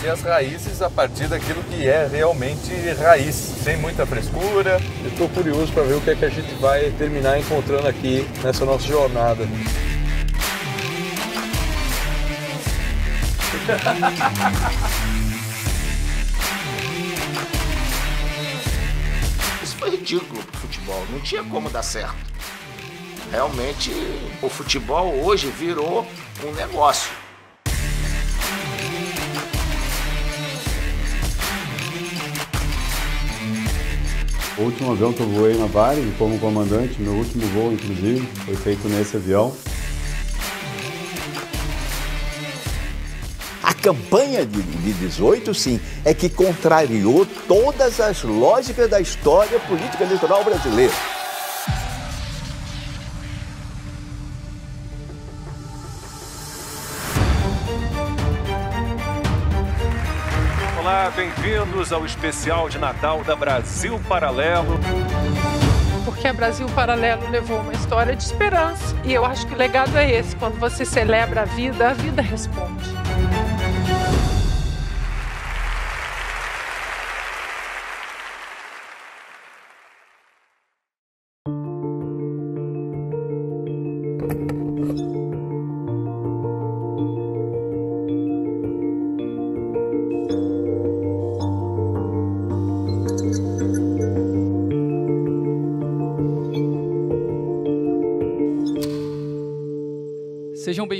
conhecer as raízes a partir daquilo que é realmente raiz, sem muita frescura. estou curioso para ver o que é que a gente vai terminar encontrando aqui nessa nossa jornada. Isso foi ridículo pro futebol, não tinha como dar certo. Realmente, o futebol hoje virou um negócio. O último avião que eu voei na Varig como comandante, meu último voo inclusive, foi feito nesse avião. A campanha de, de 18, sim, é que contrariou todas as lógicas da história política eleitoral brasileira. bem-vindos ao especial de Natal da Brasil Paralelo. Porque a Brasil Paralelo levou uma história de esperança. E eu acho que o legado é esse: quando você celebra a vida, a vida responde.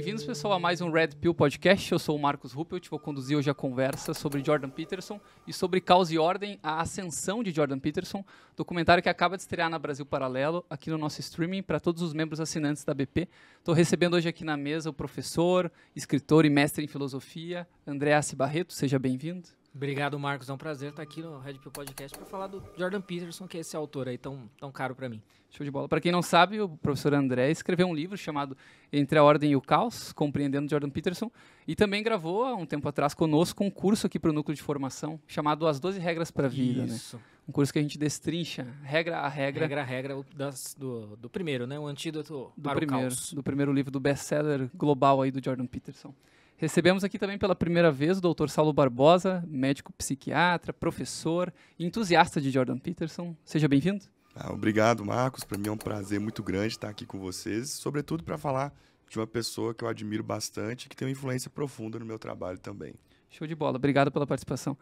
bem-vindos, pessoal, a mais um Red Pill Podcast. Eu sou o Marcos Ruppelt, vou conduzir hoje a conversa sobre Jordan Peterson e sobre Causa e Ordem, a ascensão de Jordan Peterson, documentário que acaba de estrear na Brasil Paralelo, aqui no nosso streaming, para todos os membros assinantes da BP. Estou recebendo hoje aqui na mesa o professor, escritor e mestre em filosofia, André Assi Barreto. Seja bem-vindo. Obrigado, Marcos. É um prazer estar aqui no Red Pill Podcast para falar do Jordan Peterson, que é esse autor aí tão, tão caro para mim. Show de bola. Para quem não sabe, o professor André escreveu um livro chamado Entre a Ordem e o Caos, Compreendendo Jordan Peterson, e também gravou há um tempo atrás conosco um curso aqui para o núcleo de formação chamado As 12 Regras para a Vida. Né? Isso. Né? Um curso que a gente destrincha, regra a regra. Regra a regra das, do, do primeiro, né? O antídoto do para primeiro, o caos. Do primeiro livro, do best-seller global aí do Jordan Peterson. Recebemos aqui também pela primeira vez o Dr. Saulo Barbosa, médico psiquiatra, professor, entusiasta de Jordan Peterson. Seja bem-vindo. Ah, obrigado, Marcos. Para mim é um prazer muito grande estar aqui com vocês, sobretudo para falar de uma pessoa que eu admiro bastante e que tem uma influência profunda no meu trabalho também. Show de bola. Obrigado pela participação.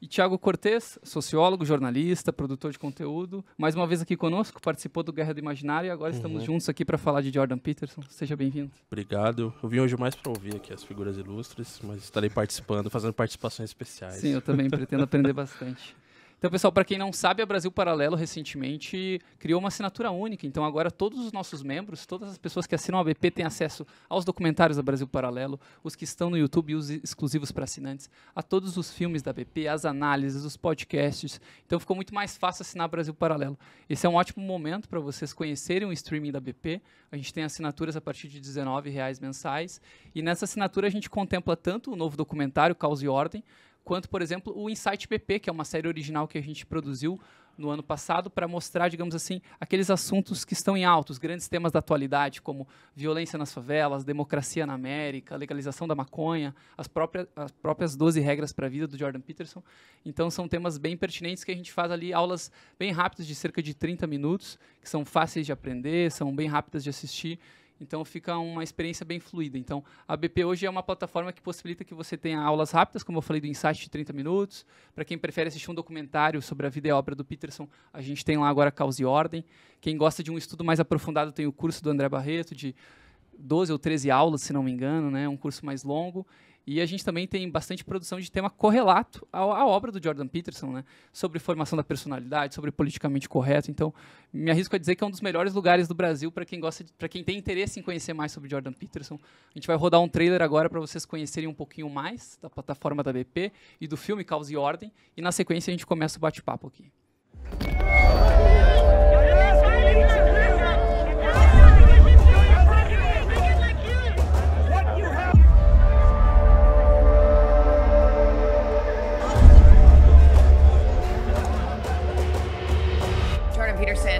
E Tiago Cortes, sociólogo, jornalista, produtor de conteúdo, mais uma vez aqui conosco, participou do Guerra do Imaginário e agora uhum. estamos juntos aqui para falar de Jordan Peterson. Seja bem-vindo. Obrigado. Eu vim hoje mais para ouvir aqui as figuras ilustres, mas estarei participando, fazendo participações especiais. Sim, eu também pretendo aprender bastante. Então, pessoal, para quem não sabe, a Brasil Paralelo recentemente criou uma assinatura única. Então, agora todos os nossos membros, todas as pessoas que assinam a BP têm acesso aos documentários da Brasil Paralelo, os que estão no YouTube e os exclusivos para assinantes, a todos os filmes da BP, as análises, os podcasts. Então, ficou muito mais fácil assinar Brasil Paralelo. Esse é um ótimo momento para vocês conhecerem o streaming da BP. A gente tem assinaturas a partir de R$19 mensais. E nessa assinatura a gente contempla tanto o novo documentário Caos e Ordem, quanto, por exemplo, o Insight PP, que é uma série original que a gente produziu no ano passado para mostrar, digamos assim, aqueles assuntos que estão em alto, os grandes temas da atualidade, como violência nas favelas, democracia na América, legalização da maconha, as próprias, as próprias 12 regras para a vida do Jordan Peterson. Então, são temas bem pertinentes que a gente faz ali aulas bem rápidas de cerca de 30 minutos, que são fáceis de aprender, são bem rápidas de assistir então fica uma experiência bem fluida. Então a BP hoje é uma plataforma que possibilita que você tenha aulas rápidas, como eu falei do Insight de 30 minutos. Para quem prefere assistir um documentário sobre a vida e obra do Peterson, a gente tem lá agora Causa e Ordem. Quem gosta de um estudo mais aprofundado tem o curso do André Barreto de 12 ou 13 aulas, se não me engano, né? Um curso mais longo. E a gente também tem bastante produção de tema correlato à, obra do Jordan Peterson, né? Sobre formação da personalidade, sobre politicamente correto. Então, me arrisco a dizer que é um dos melhores lugares do Brasil para quem gosta, para quem tem interesse em conhecer mais sobre Jordan Peterson. A gente vai rodar um trailer agora para vocês conhecerem um pouquinho mais da plataforma da BP e do filme Caos e Ordem. E na sequência a gente começa o bate-papo aqui.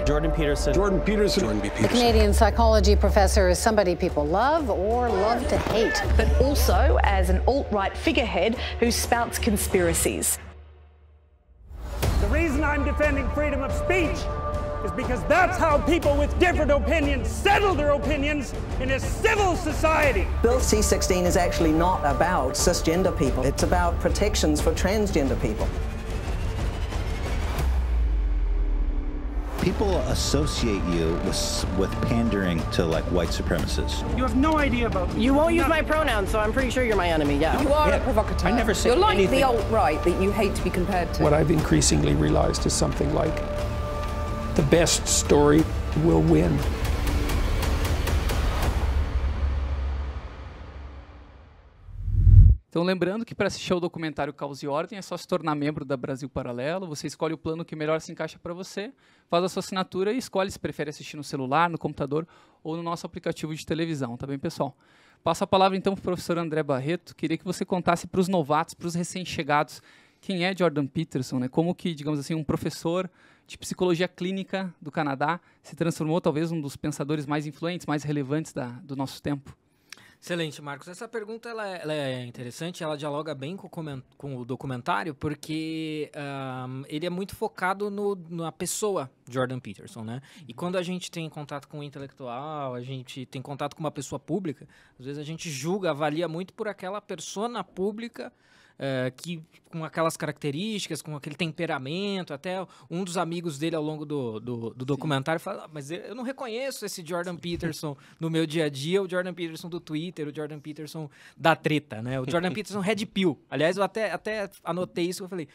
Jordan Peterson. Jordan Peterson. Jordan B. Peterson. The Canadian psychology professor is somebody people love or love to hate. But also as an alt-right figurehead who spouts conspiracies. The reason I'm defending freedom of speech is because that's how people with different opinions settle their opinions in a civil society. Bill C 16 is actually not about cisgender people, it's about protections for transgender people. People associate you with, with pandering to like white supremacists. You have no idea about me. You won't use no. my pronouns, so I'm pretty sure you're my enemy, yeah. You are yeah. a provocateur. I never say You're like anything. the alt-right that you hate to be compared to. What I've increasingly realized is something like the best story will win. Então, lembrando que para assistir ao documentário Caos e Ordem é só se tornar membro da Brasil Paralelo. Você escolhe o plano que melhor se encaixa para você, faz a sua assinatura e escolhe se prefere assistir no celular, no computador ou no nosso aplicativo de televisão, tá bem, pessoal? Passo a palavra então para o professor André Barreto. Queria que você contasse para os novatos, para os recém-chegados, quem é Jordan Peterson, né? Como que, digamos assim, um professor de psicologia clínica do Canadá se transformou talvez um dos pensadores mais influentes, mais relevantes da, do nosso tempo. Excelente, Marcos. Essa pergunta ela, é, ela é interessante, ela dialoga bem com, com o documentário, porque um, ele é muito focado no, na pessoa Jordan Peterson, né? E uhum. quando a gente tem contato com um intelectual, a gente tem contato com uma pessoa pública, às vezes a gente julga, avalia muito por aquela persona pública eh, que com aquelas características, com aquele temperamento, até um dos amigos dele ao longo do, do, do documentário fala, ah, mas eu não reconheço esse Jordan Peterson no meu dia a dia, o Jordan Peterson do Twitter, o Jordan Peterson da treta, né? O Jordan Peterson Red Pill. Aliás, eu até, até anotei isso, eu falei,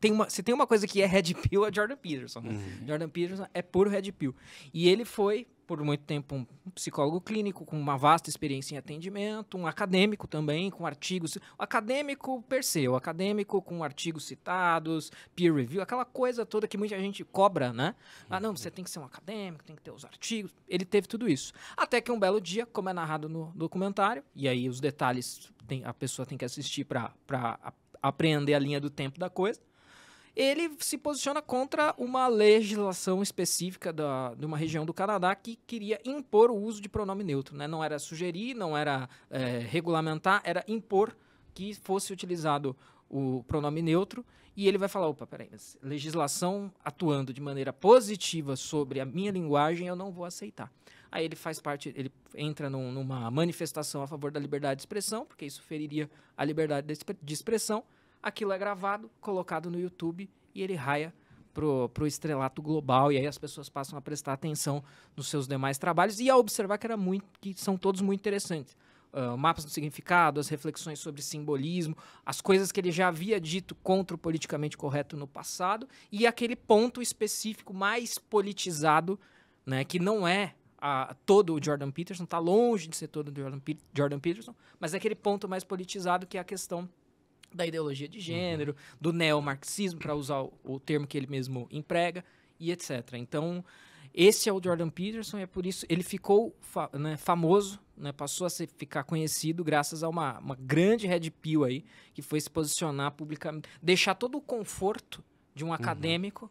tem uma, se tem uma coisa que é Red Pill, é Jordan Peterson. Né? Uhum. Jordan Peterson é puro Red Pill. E ele foi por muito tempo um psicólogo clínico com uma vasta experiência em atendimento, um acadêmico também com artigos, o acadêmico per se, o acadêmico com artigos citados, peer review, aquela coisa toda que muita gente cobra, né? Ah, não, você tem que ser um acadêmico, tem que ter os artigos. Ele teve tudo isso. Até que um belo dia, como é narrado no documentário, e aí os detalhes tem, a pessoa tem que assistir para apreender a linha do tempo da coisa ele se posiciona contra uma legislação específica da, de uma região do Canadá que queria impor o uso de pronome neutro. Né? Não era sugerir, não era é, regulamentar, era impor que fosse utilizado o pronome neutro. E ele vai falar: opa, peraí, mas legislação atuando de maneira positiva sobre a minha linguagem, eu não vou aceitar. Aí ele faz parte, ele entra num, numa manifestação a favor da liberdade de expressão, porque isso feriria a liberdade de expressão Aquilo é gravado, colocado no YouTube e ele raia pro, pro estrelato global e aí as pessoas passam a prestar atenção nos seus demais trabalhos e a observar que era muito que são todos muito interessantes. Uh, mapas do significado, as reflexões sobre simbolismo, as coisas que ele já havia dito contra o politicamente correto no passado e aquele ponto específico mais politizado, né, que não é a, todo o Jordan Peterson, está longe de ser todo o Jordan, Jordan Peterson, mas é aquele ponto mais politizado que é a questão da ideologia de uhum. gênero, uhum. do neomarxismo, para usar o, o termo que ele mesmo emprega, e etc. Então, esse é o Jordan Peterson e é por isso ele ficou fa né, famoso, né, passou a ser, ficar conhecido graças a uma, uma grande red pill aí, que foi se posicionar publicamente, deixar todo o conforto de um uhum. acadêmico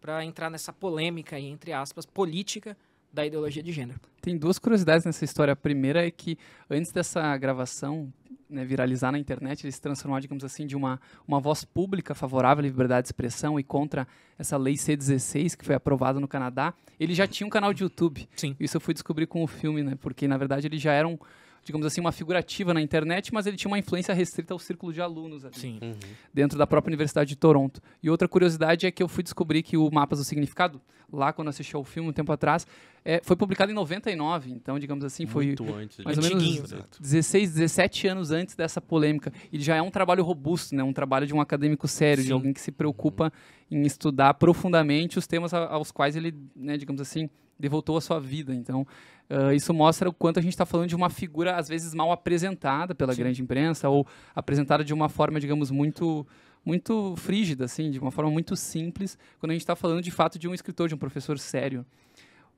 para entrar nessa polêmica aí, entre aspas, política da ideologia de gênero. Tem duas curiosidades nessa história. A primeira é que antes dessa gravação, né, viralizar na internet, ele se transformar, digamos assim, de uma, uma voz pública favorável à liberdade de expressão e contra essa lei C16 que foi aprovada no Canadá, ele já tinha um canal de YouTube. Sim. Isso eu fui descobrir com o filme, né? Porque, na verdade, ele já era um digamos assim, uma figurativa na internet, mas ele tinha uma influência restrita ao círculo de alunos ali, uhum. dentro da própria Universidade de Toronto. E outra curiosidade é que eu fui descobrir que o Mapas do Significado, lá quando assisti ao filme um tempo atrás. É, foi publicado em 99, então, digamos assim, foi Muito antes, mais ou menos 16, 17 anos antes dessa polêmica. E já é um trabalho robusto, né? um trabalho de um acadêmico sério, Sim. de alguém que se preocupa em estudar profundamente os temas aos quais ele, né, digamos assim, devotou a sua vida. Então, uh, isso mostra o quanto a gente está falando de uma figura, às vezes, mal apresentada pela Sim. grande imprensa, ou apresentada de uma forma, digamos, muito muito frígida, assim, de uma forma muito simples, quando a gente está falando de fato de um escritor, de um professor sério.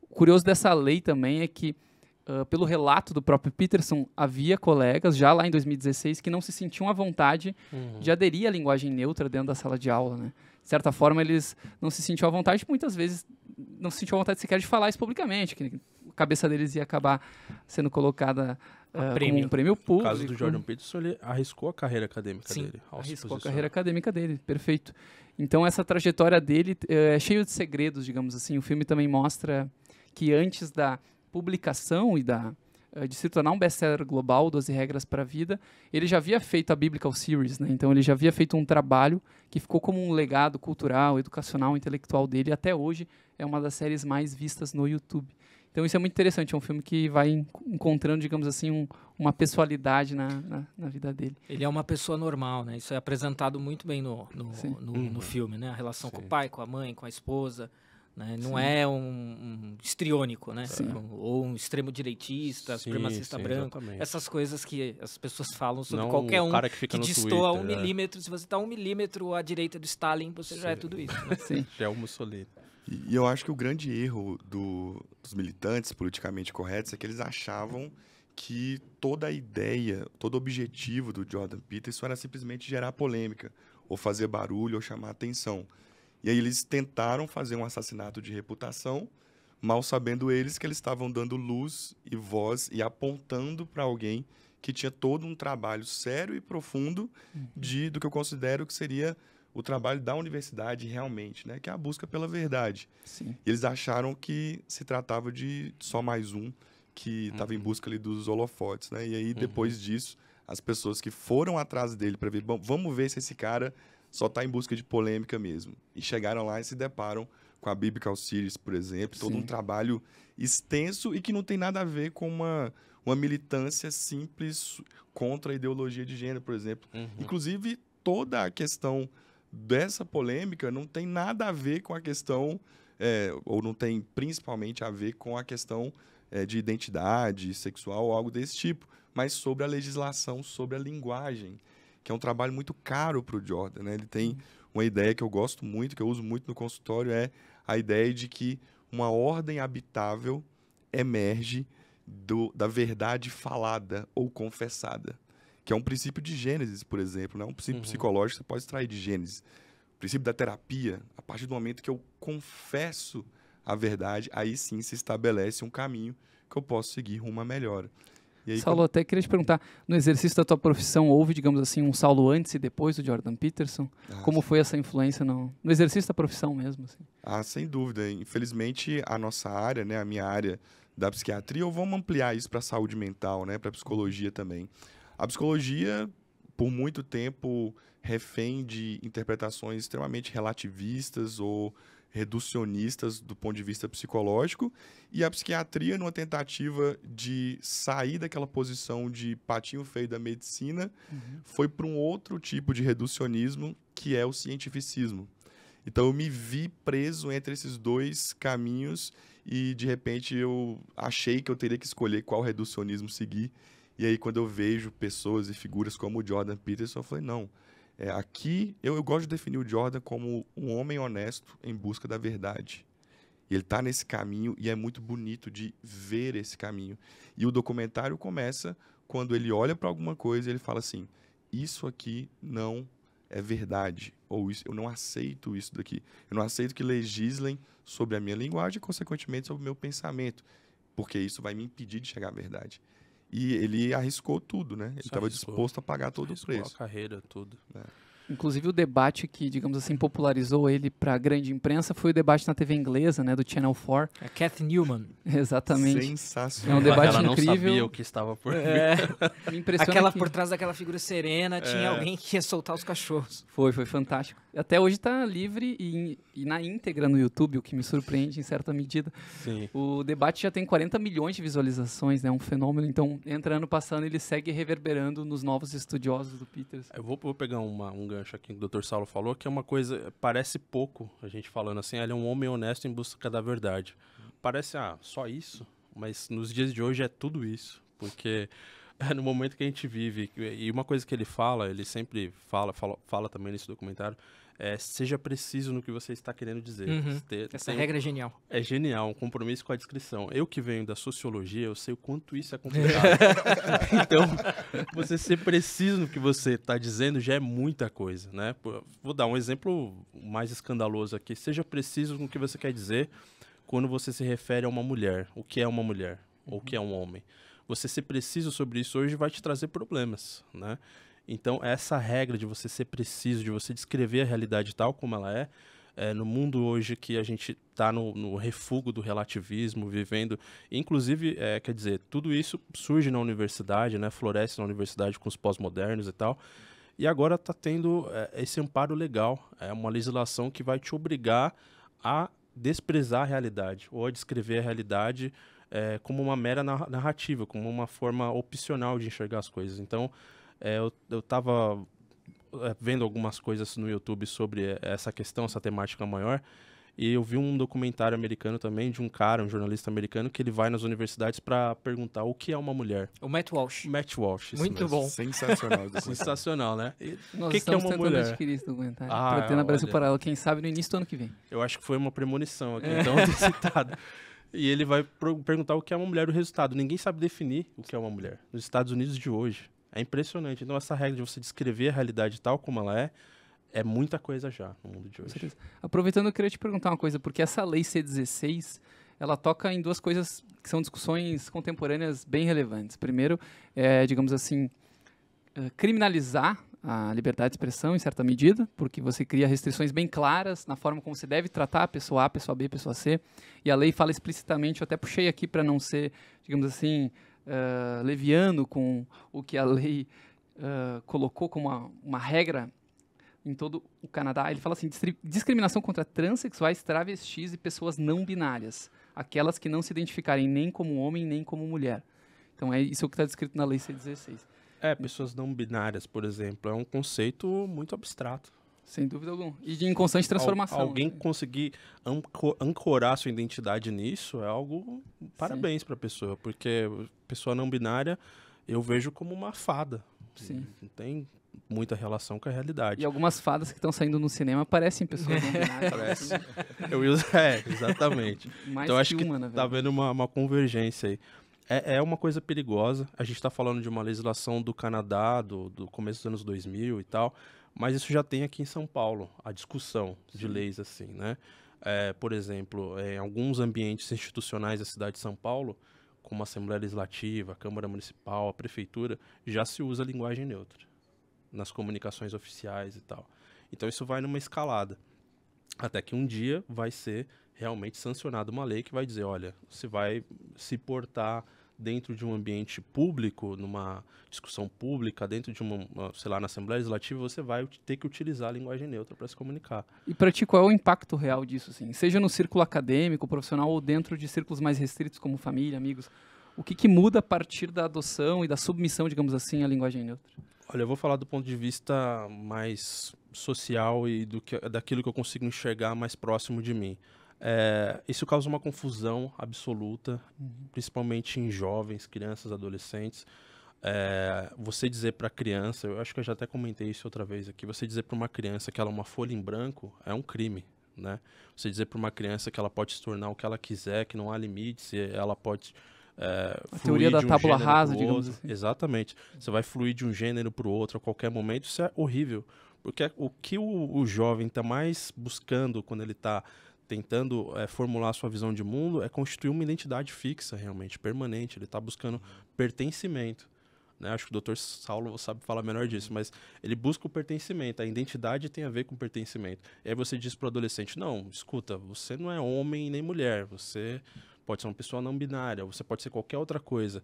O curioso dessa lei também é que, uh, pelo relato do próprio Peterson, havia colegas, já lá em 2016, que não se sentiam à vontade uhum. de aderir à linguagem neutra dentro da sala de aula, né? De certa forma, eles não se sentiam à vontade, muitas vezes não se sentiam à vontade sequer de falar isso publicamente, que a cabeça deles ia acabar sendo colocada uh, prêmio. um prêmio público. No caso do Jordan Peterson, ele arriscou a carreira acadêmica Sim, dele. Arriscou a carreira acadêmica dele, perfeito. Então essa trajetória dele é, é cheio de segredos, digamos assim. O filme também mostra que antes da publicação e da é, de se tornar um best-seller global, 12 regras para a vida, ele já havia feito a Biblical Series, né? Então ele já havia feito um trabalho que ficou como um legado cultural, educacional, intelectual dele até hoje é uma das séries mais vistas no YouTube. Então isso é muito interessante, é um filme que vai encontrando, digamos assim, um, uma pessoalidade na, na, na, vida dele. Ele é uma pessoa normal, né? Isso é apresentado muito bem no, no, no, uhum. no, filme, né? A relação Sim. com o pai, com a mãe, com a esposa. Né? Não Sim. é um, um né? Ou um extremo direitista, sim, supremacista sim, branco. Exatamente. Essas coisas que as pessoas falam sobre Não qualquer um que, que destoa um né? milímetro. É. Se você está um milímetro à direita do Stalin, você é né? sim. já é tudo isso. Né? Sim. Já é o Mussolini. E, eu acho que o grande erro do, dos militantes politicamente corretos é que eles achavam que toda a ideia, todo o objetivo do Jordan Peterson era simplesmente gerar polêmica, ou fazer barulho, ou chamar atenção. E aí eles tentaram fazer um assassinato de reputação, mal sabendo eles que eles estavam dando luz e voz e apontando para alguém que tinha todo um trabalho sério e profundo de do que eu considero que seria o trabalho da universidade realmente, né? Que é a busca pela verdade. Sim. eles acharam que se tratava de só mais um que estava uhum. em busca ali dos holofotes, né? E aí uhum. depois uhum. disso, as pessoas que foram atrás dele para ver, vamos ver se esse cara só está em busca de polêmica mesmo. E chegaram lá e se deparam com a Biblical Series, por exemplo, todo Sim. um trabalho extenso e que não tem nada a ver com uma, uma militância simples contra a ideologia de gênero, por exemplo. Uhum. Inclusive, toda a questão dessa polêmica não tem nada a ver com a questão, é, ou não tem principalmente a ver com a questão é, de identidade sexual ou algo desse tipo, mas sobre a legislação, sobre a linguagem, que é um trabalho muito caro para o Jordan. Né? Ele tem uma ideia que eu gosto muito, que eu uso muito no consultório, é a ideia de que uma ordem habitável emerge do, da verdade falada ou confessada que é um princípio de Gênesis, por exemplo, né? um princípio uhum. psicológico que você pode extrair de Gênesis. O princípio da terapia, a partir do momento que eu confesso a verdade, aí sim se estabelece um caminho que eu posso seguir rumo à melhora. E aí, Saulo, até queria te perguntar, no exercício da tua profissão, houve, digamos assim, um Saulo antes e depois do Jordan Peterson? Ah, Como sim. foi essa influência no, no exercício da profissão mesmo? Assim? Ah, sem dúvida. Infelizmente, a nossa área, né, a minha área da psiquiatria, ou vamos ampliar isso para a saúde mental, né, para a psicologia também. A psicologia, por muito tempo, refém de interpretações extremamente relativistas ou reducionistas do ponto de vista psicológico, e a psiquiatria, numa tentativa de sair daquela posição de patinho feio da medicina, uhum. foi para um outro tipo de reducionismo, que é o cientificismo. Então eu me vi preso entre esses dois caminhos e de repente eu achei que eu teria que escolher qual reducionismo seguir e aí, quando eu vejo pessoas e figuras como o Jordan Peterson, eu falei, não. É, aqui, eu, eu gosto de definir o Jordan como um homem honesto em busca da verdade. Ele está nesse caminho e é muito bonito de ver esse caminho. E o documentário começa quando ele olha para alguma coisa e ele fala assim: Isso aqui não é verdade. Ou isso, eu não aceito isso daqui. Eu não aceito que legislem sobre a minha linguagem e, consequentemente, sobre o meu pensamento. Porque isso vai me impedir de chegar à verdade. E ele arriscou tudo, né? Ele estava disposto a pagar todo o preço. a carreira, tudo. É. Inclusive o debate que, digamos assim, popularizou ele para a grande imprensa foi o debate na TV inglesa, né, do Channel 4. A é Kath Newman. Exatamente. Sensacional. É um debate Ela incrível. não sabia o que estava por vir. É, me impressiona Aquela que... por trás daquela figura serena, é. tinha alguém que ia soltar os cachorros. Foi, foi fantástico. Até hoje está livre e, e, na íntegra no YouTube, o que me surpreende em certa medida. Sim. O debate já tem 40 milhões de visualizações, né, um fenômeno. Então, entrando passando, ele segue reverberando nos novos estudiosos do Peters. Eu vou, vou pegar uma, um gancho gancho aqui que o Dr. Saulo falou, que é uma coisa, parece pouco a gente falando assim, ah, ele é um homem honesto em busca da verdade. Parece, ah, só isso, mas nos dias de hoje é tudo isso, porque é no momento que a gente vive, e uma coisa que ele fala, ele sempre fala, fala, fala também nesse documentário, é, seja preciso no que você está querendo dizer. Uhum. Ter, Essa tem... regra é genial. É genial, um compromisso com a descrição. Eu que venho da sociologia, eu sei o quanto isso é complicado. então, você ser preciso no que você está dizendo já é muita coisa, né? Vou dar um exemplo mais escandaloso aqui. Seja preciso no que você quer dizer quando você se refere a uma mulher. O que é uma mulher? Uhum. Ou o que é um homem? Você ser preciso sobre isso hoje vai te trazer problemas, né? Então, essa regra de você ser preciso, de você descrever a realidade tal como ela é, é no mundo hoje que a gente está no, no refúgio do relativismo, vivendo. Inclusive, é, quer dizer, tudo isso surge na universidade, né, floresce na universidade com os pós-modernos e tal. E agora está tendo é, esse amparo legal, é uma legislação que vai te obrigar a desprezar a realidade ou a descrever a realidade é, como uma mera narrativa, como uma forma opcional de enxergar as coisas. Então, é, eu, eu tava é, vendo algumas coisas no YouTube sobre é, essa questão, essa temática maior. E eu vi um documentário americano também de um cara, um jornalista americano, que ele vai nas universidades para perguntar o que é uma mulher. O Matt Walsh. Matt Walsh. Muito mesmo. bom. Sensacional. Sensacional, né? o que, que é uma mulher? adquirir esse documentário. Ah, para ter na Brasil Paralelo, quem sabe no início do ano que vem. Eu acho que foi uma premonição aqui, é. então citado. E ele vai perguntar o que é uma mulher, o resultado. Ninguém sabe definir o que é uma mulher. Nos Estados Unidos de hoje. É impressionante. Então, essa regra de você descrever a realidade tal como ela é, é muita coisa já no mundo de hoje. Aproveitando, eu queria te perguntar uma coisa, porque essa lei C16, ela toca em duas coisas que são discussões contemporâneas bem relevantes. Primeiro, é, digamos assim, é, criminalizar a liberdade de expressão em certa medida, porque você cria restrições bem claras na forma como você deve tratar a pessoa A, a pessoa B, a pessoa C, e a lei fala explicitamente, eu até puxei aqui para não ser, digamos assim, eh, leviano com o que a lei uh, colocou como uma, uma, regra em todo o Canadá. Ele fala assim: discriminação contra transexuais, travestis e pessoas não binárias, aquelas que não se identificarem nem como homem nem como mulher. Então é isso que está descrito na lei 116. 16 É, pessoas não binárias, por exemplo, é um conceito muito abstrato. Sem dúvida alguma. E de constante transformação. Al alguém né? conseguir ancorar sua identidade nisso é algo. Parabéns para a pessoa, porque pessoa não binária eu vejo como uma fada. Sim. Não tem muita relação com a realidade. E algumas fadas que estão saindo no cinema parecem pessoas não binárias. Parece. Eu uso, é, exatamente. Mais então acho que uma, tá vendo uma, uma convergência aí. É, é uma coisa perigosa. A gente está falando de uma legislação do Canadá, do, do começo dos anos 2000 e tal mas isso já tem aqui em São Paulo, a discussão de leis assim, né? É, por exemplo, eh, em alguns ambientes institucionais da cidade de São Paulo, como a Assembleia Legislativa, a Câmara Municipal, a Prefeitura, já se usa linguagem neutra nas comunicações oficiais e tal. Então isso vai numa escalada. Até que um dia vai ser realmente sancionada uma lei que vai dizer, olha, você vai se portar dentro de um ambiente público, numa discussão pública, dentro de uma, sei lá, na Assembleia Legislativa, você vai ter que utilizar a linguagem neutra para se comunicar. E para ti, qual é o impacto real disso, assim? Seja no círculo acadêmico, profissional ou dentro de círculos mais restritos, como família, amigos? O que, que muda a partir da adoção e da submissão, digamos assim, à linguagem neutra? Olha, eu vou falar do ponto de vista mais social e do que, daquilo que eu consigo enxergar mais próximo de mim. É, isso causa uma confusão absoluta, uhum. principalmente em jovens, crianças, adolescentes. É, você dizer para criança, eu acho que eu já até comentei isso outra vez aqui, você dizer para uma criança que ela é uma folha em branco é um crime, né? Você dizer para uma criança que ela pode se tornar o que ela quiser, que não há limites, ela pode é, a teoria da um tábula rasa, digamos assim. Exatamente. Você vai fluir de um gênero para o outro a qualquer momento, isso é horrível. Porque é o que o, o jovem está mais buscando quando ele está tentando é, formular sua visão de mundo é constituir uma identidade fixa, realmente, permanente. Ele está buscando pertencimento. Né? Acho que o doutor Saulo sabe falar melhor disso, mas ele busca o pertencimento. A identidade tem a ver com pertencimento. E aí você diz para o adolescente: não, escuta, você não é homem nem mulher, você pode ser uma pessoa não binária, você pode ser qualquer outra coisa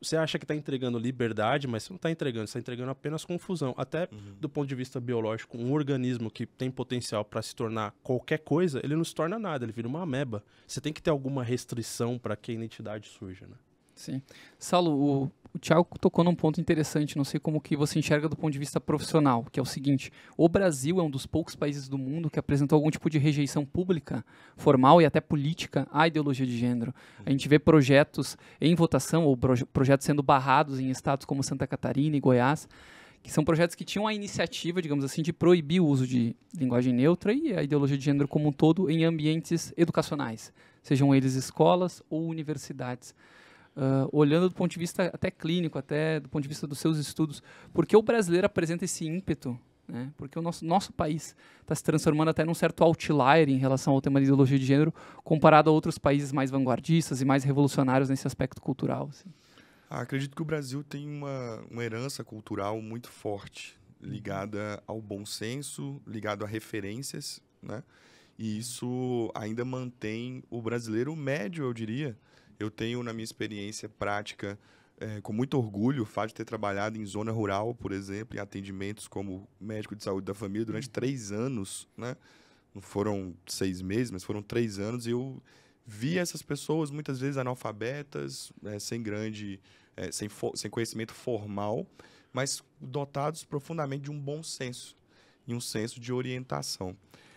você acha que está entregando liberdade, mas você não está entregando, está entregando apenas confusão. Até uhum. do ponto de vista biológico, um organismo que tem potencial para se tornar qualquer coisa, ele não se torna nada, ele vira uma ameba. Você tem que ter alguma restrição para que a identidade surja, né? Sim. Saulo, o, o Thiago tocou num ponto interessante, não sei como que você enxerga do ponto de vista profissional, que é o seguinte, o Brasil é um dos poucos países do mundo que apresentou algum tipo de rejeição pública, formal e até política à ideologia de gênero. A gente vê projetos em votação ou projetos sendo barrados em estados como Santa Catarina e Goiás, que são projetos que tinham a iniciativa, digamos assim, de proibir o uso de linguagem neutra e a ideologia de gênero como um todo em ambientes educacionais, sejam eles escolas ou universidades. Uh, olhando do ponto de vista até clínico, até do ponto de vista dos seus estudos, porque o brasileiro apresenta esse ímpeto, né? porque o nosso, nosso país está se transformando até num certo outlier em relação ao tema de ideologia de gênero, comparado a outros países mais vanguardistas e mais revolucionários nesse aspecto cultural. Assim. Ah, acredito que o Brasil tem uma, uma herança cultural muito forte, ligada ao bom senso, ligado a referências, né? e isso ainda mantém o brasileiro médio, eu diria, eu tenho, na minha experiência prática, é, com muito orgulho o fato de ter trabalhado em zona rural, por exemplo, em atendimentos como médico de saúde da família durante uhum. três anos, né? Não foram seis meses, mas foram três anos e eu vi essas pessoas muitas vezes analfabetas, é, sem grande, é, sem, sem conhecimento formal, mas dotados profundamente de um bom senso e um senso de orientação.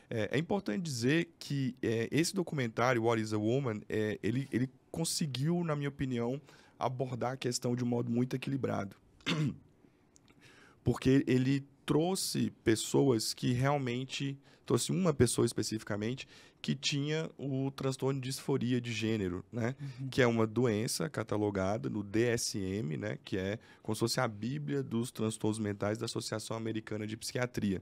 É, é importante dizer que esse documentário, What is a Woman, ele, ele conseguiu, na minha opinião, abordar a questão de um modo muito equilibrado. Porque ele trouxe pessoas que realmente, trouxe uma pessoa especificamente, que tinha o transtorno de disforia de gênero, né? Uhum. Que é uma doença catalogada no DSM, né? Que é como se fosse a bíblia dos transtornos mentais da Associação Americana de Psiquiatria.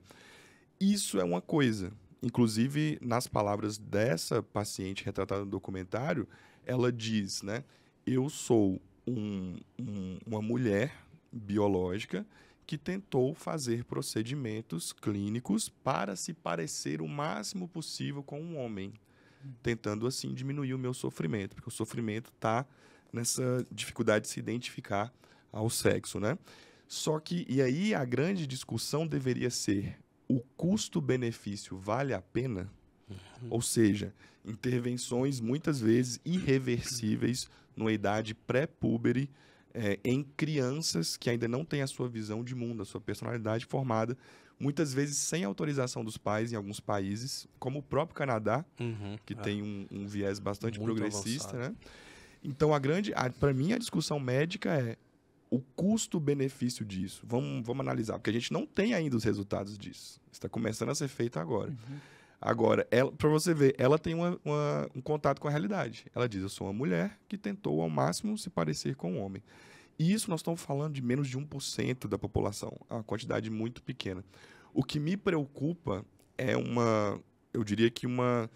Isso é uma coisa. Inclusive, nas palavras dessa paciente retratada no documentário, ela diz, né? Eu sou um, um, uma mulher biológica que tentou fazer procedimentos clínicos para se parecer o máximo possível com um homem, tentando assim diminuir o meu sofrimento, porque o sofrimento está nessa dificuldade de se identificar ao sexo, né? Só que e aí a grande discussão deveria ser o custo-benefício vale a pena? Uhum. Ou seja, intervenções muitas vezes irreversíveis numa idade pré-púbere é, em crianças que ainda não têm a sua visão de mundo, a sua personalidade formada, muitas vezes sem autorização dos pais em alguns países, como o próprio Canadá, uhum, que é. tem um, um, viés bastante Muito progressista, né? Então a grande, para mim a discussão médica é o custo-benefício disso. Vamos, vamos analisar, porque a gente não tem ainda os resultados disso. Está começando a ser feito agora. Uhum. Agora, para você ver, ela tem uma, uma, um contato com a realidade. Ela diz: Eu sou uma mulher que tentou ao máximo se parecer com um homem. E isso nós estamos falando de menos de 1% da população, é uma quantidade muito pequena. O que me preocupa é uma, eu diria que uma,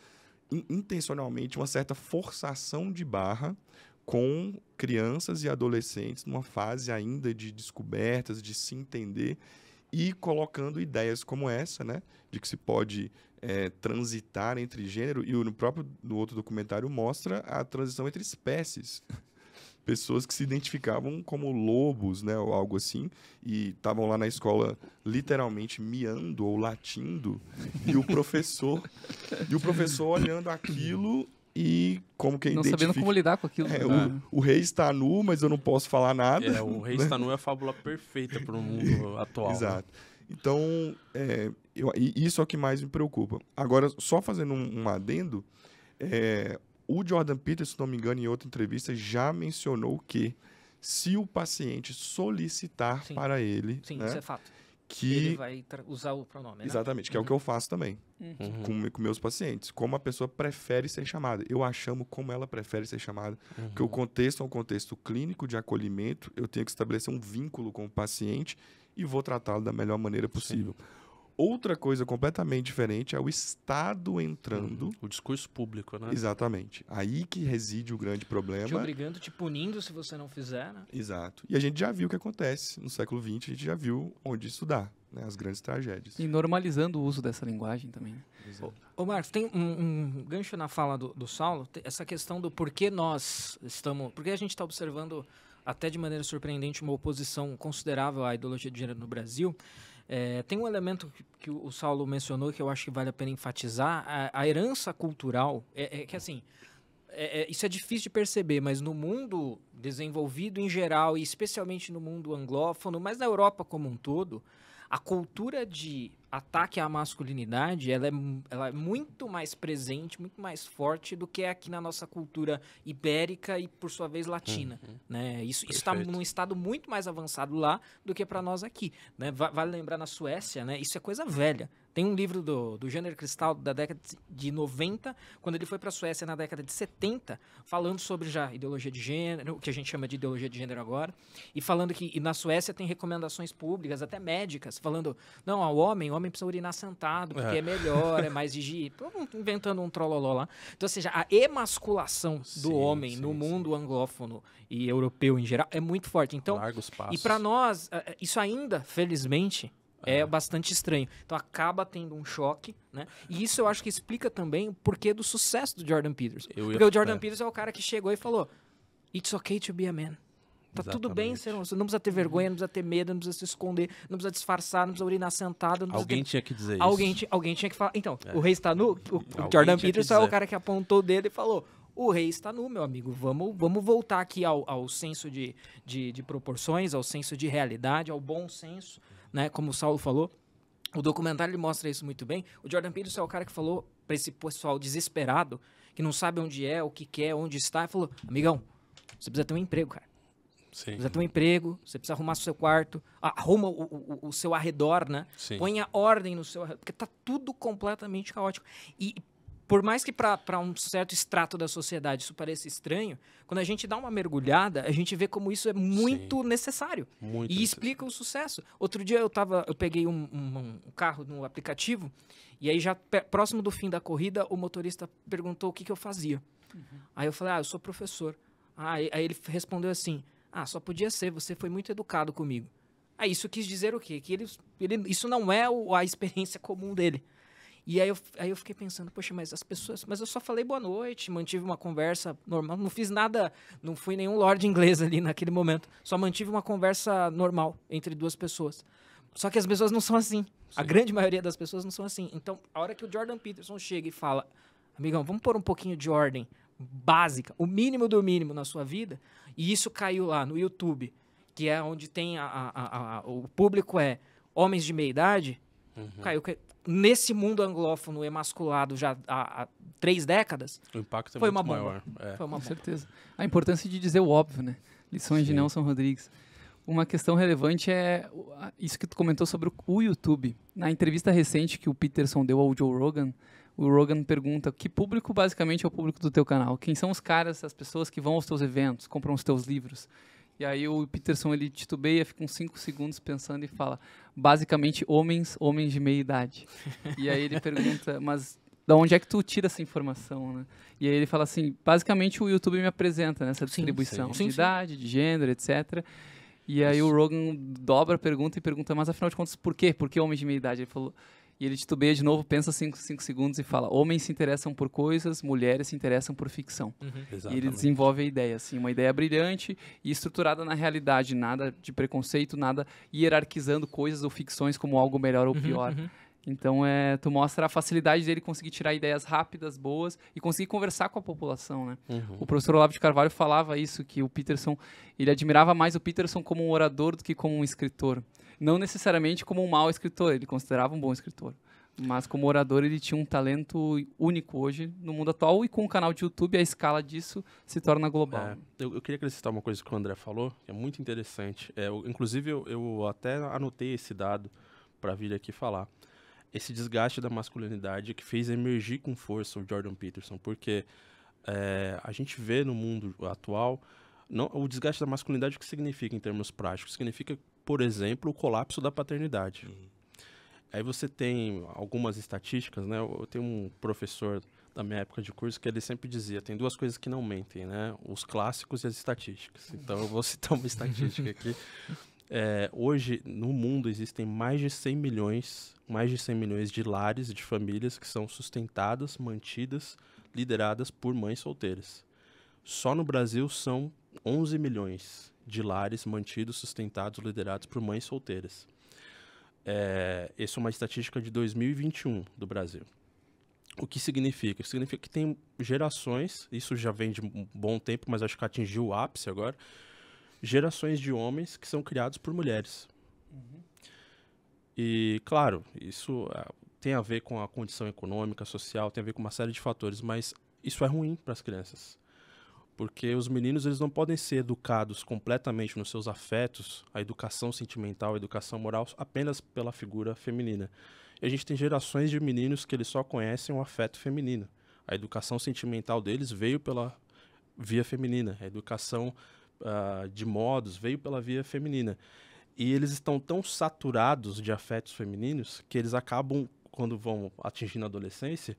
intencionalmente, uma certa forçação de barra com crianças e adolescentes numa fase ainda de descobertas, de se entender e colocando ideias como essa, né, de que se pode é, transitar entre gênero, e no próprio no outro documentário mostra a transição entre espécies. Pessoas que se identificavam como lobos, né, ou algo assim, e estavam lá na escola literalmente miando ou latindo, e o professor, e o professor olhando aquilo e como quem não sabendo como lidar com aquilo. É, né? o, o, rei está nu, mas eu não posso falar nada. É, o rei né? está nu é a fábula perfeita para o mundo atual. Né? Exato. Né? Então, é, eu, e isso é o que mais me preocupa. Agora, só fazendo um, um adendo, é, o Jordan Peterson, se não me engano, em outra entrevista, já mencionou que se o paciente solicitar Sim. para ele. Sim, né, isso é fato. Que... Ele vai usar o pronome. Né? Exatamente, né? que uhum. é o que eu uhum. faço também uhum. com, com, meus pacientes. Como a pessoa prefere ser chamada. Eu a chamo como ela prefere ser chamada. Uhum. Porque o contexto é um contexto clínico de acolhimento, eu tenho que estabelecer um vínculo com o paciente e vou tratá-lo da melhor maneira possível. Sim. Outra coisa completamente diferente é o Estado entrando. Hum, o discurso público, né? Exatamente. Aí que reside o grande problema. Te obrigando, te punindo se você não fizer, né? Exato. E a gente já viu o que acontece no século XX, a gente já viu onde isso dá, né? As grandes tragédias. E normalizando o uso dessa linguagem também. Né? Exato. Ô, Marcos, tem um, um, gancho na fala do, do Saulo, essa questão do porquê nós estamos. que a gente está observando, até de maneira surpreendente, uma oposição considerável à ideologia de gênero no Brasil. É, tem um elemento que, que, o Saulo mencionou que eu acho que vale a pena enfatizar: a, a herança cultural é, é que assim. É, é isso é difícil de perceber, mas no mundo desenvolvido em geral, e especialmente no mundo anglófono, mas na Europa como um todo, a cultura de ataque à masculinidade, ela é, ela é muito mais presente, muito mais forte do que é aqui na nossa cultura ibérica e, por sua vez, latina. Uhum. Né? Isso está num estado muito mais avançado lá do que para nós aqui. Né? Vale lembrar na Suécia, né? isso é coisa velha. Tem um livro do, do Janer Cristal da década de 90, quando ele foi para a Suécia na década de 70, falando sobre já ideologia de gênero, o que a gente chama de ideologia de gênero agora, e falando que e na Suécia tem recomendações públicas, até médicas, falando, não, o homem, o homem precisa urinar sentado, porque é, é melhor, é mais higiene, inventando um trololó lá. Então, ou seja, a emasculação do sim, homem sim, no sim. mundo anglófono e europeu em geral é muito forte. Então, e para nós, eh, eh, isso ainda, felizmente, é bastante estranho. Então acaba tendo um choque, né? E isso eu acho que explica também o porquê do sucesso do Jordan Peterson. Eu Porque ia... o Jordan é. Peterson é o cara que chegou e falou: It's okay to be a man. Tá Exatamente. tudo bem ser um. não precisa ter vergonha, não precisa ter medo, não precisa se esconder, não precisa disfarçar, não precisa urinar sentado. alguém ter... tinha que dizer alguém isso. alguém tinha que falar. Então, é. o rei está nu. O, o Jordan Peterson é o cara que apontou o dedo e falou: o rei está nu, meu amigo. Vamos, vamos voltar aqui ao, ao senso de, de, de proporções, ao senso de realidade, ao bom senso né? Como o Saulo falou, o documentário mostra isso muito bem. O Jordan Peterson é o cara que falou para esse pessoal desesperado, que não sabe onde é, o que quer, é, onde está, e falou: "Amigão, você precisa ter um emprego, cara. Sim. Precisa ter um emprego, você precisa arrumar seu quarto, arruma o, o, o seu arredor, né? Sim. Põe a ordem no seu arredor, porque tá tudo completamente caótico. E por mais que para um certo extrato da sociedade isso pareça estranho, quando a gente dá uma mergulhada, a gente vê como isso é muito Sim, necessário. Muito e necessário. explica o sucesso. Outro dia eu tava, eu peguei um, um, um carro no aplicativo, e aí já próximo do fim da corrida, o motorista perguntou o que, que eu fazia. Uhum. Aí eu falei, ah, eu sou professor. Ah, aí, aí ele respondeu assim, ah, só podia ser, você foi muito educado comigo. Aí isso quis dizer o quê? Que ele, ele, isso não é o, a experiência comum dele. E aí eu, aí eu fiquei pensando, poxa, mas as pessoas. Mas eu só falei boa noite, mantive uma conversa normal, não fiz nada, não fui nenhum lord inglês ali naquele momento. Só mantive uma conversa normal entre duas pessoas. Só que as pessoas não são assim. Sim. A grande maioria das pessoas não são assim. Então, a hora que o Jordan Peterson chega e fala, amigão, vamos pôr um pouquinho de ordem básica, o mínimo do mínimo na sua vida, e isso caiu lá no YouTube, que é onde tem a, a, a, o público é homens de meia idade, uhum. caiu nesse mundo anglófono emasculado já há, há três décadas, o impacto é foi, uma maior, é. foi uma bomba. Com certeza. A importância de dizer o óbvio, né? Lições Sim. de Nelson Rodrigues. Uma questão relevante é isso que tu comentou sobre o YouTube. Na entrevista recente que o Peterson deu ao Joe Rogan, o Rogan pergunta que público basicamente é o público do teu canal? Quem são os caras, as pessoas que vão aos teus eventos, compram os teus livros? E aí o Peterson ele titubeia, fica uns 5 segundos pensando e fala: basicamente homens, homens de meia idade. e aí ele pergunta: mas da onde é que tu tira essa informação, né? E aí ele fala assim, basicamente o YouTube me apresenta nessa né, distribuição sim, sim. de sim, idade, de gênero, etc. E aí Isso. o Rogan dobra a pergunta e pergunta, mas afinal de contas, por quê? Por que homem de meia idade? Ele falou, e ele titubeia de novo, pensa 5 segundos e fala: Homens se interessam por coisas, mulheres se interessam por ficção. Uhum. E ele desenvolve a ideia, assim, uma ideia brilhante e estruturada na realidade, nada de preconceito, nada hierarquizando coisas ou ficções como algo melhor ou uhum, pior. Uhum. Então, é, tu mostra a facilidade dele conseguir tirar ideias rápidas, boas e conseguir conversar com a população, né? Uhum. O professor Olavo de Carvalho falava isso, que o Peterson, ele admirava mais o Peterson como um orador do que como um escritor não necessariamente como um mau escritor, ele considerava um bom escritor. Mas como orador, ele tinha um talento único hoje no mundo atual e com o canal de YouTube, a escala disso se torna global. É, eu, eu, queria acrescentar uma coisa que o André falou, que é muito interessante. É, eu, inclusive, eu, eu até anotei esse dado para vir aqui falar. Esse desgaste da masculinidade que fez emergir com força o Jordan Peterson, porque é, a gente vê no mundo atual não, o desgaste da masculinidade o que significa em termos práticos? Significa por exemplo, o colapso da paternidade. Uhum. Aí você tem algumas estatísticas, né? Eu tenho um professor da minha época de curso que ele sempre dizia, tem duas coisas que não mentem, né? Os clássicos e as estatísticas. Uhum. Então eu vou citar uma estatística aqui. É, hoje, no mundo, existem mais de 100 milhões, mais de 100 milhões de lares, de famílias que são sustentadas, mantidas, lideradas por mães solteiras. Só no Brasil são 11 milhões de lares mantidos, sustentados, liderados por mães solteiras. É, essa é uma estatística de 2021 do Brasil. O que significa? Significa que tem gerações, isso já vem de um bom tempo, mas acho que atingiu o ápice agora, gerações de homens que são criados por mulheres. Uhum. E, claro, isso é, tem a ver com a condição econômica, social, tem a ver com uma série de fatores, mas isso é ruim para as crianças porque os meninos eles não podem ser educados completamente nos seus afetos, a educação sentimental, a educação moral apenas pela figura feminina. E a gente tem gerações de meninos que eles só conhecem o afeto feminino. A educação sentimental deles veio pela via feminina, a educação uh, de modos veio pela via feminina. E eles estão tão saturados de afetos femininos que eles acabam, quando vão atingindo a adolescência,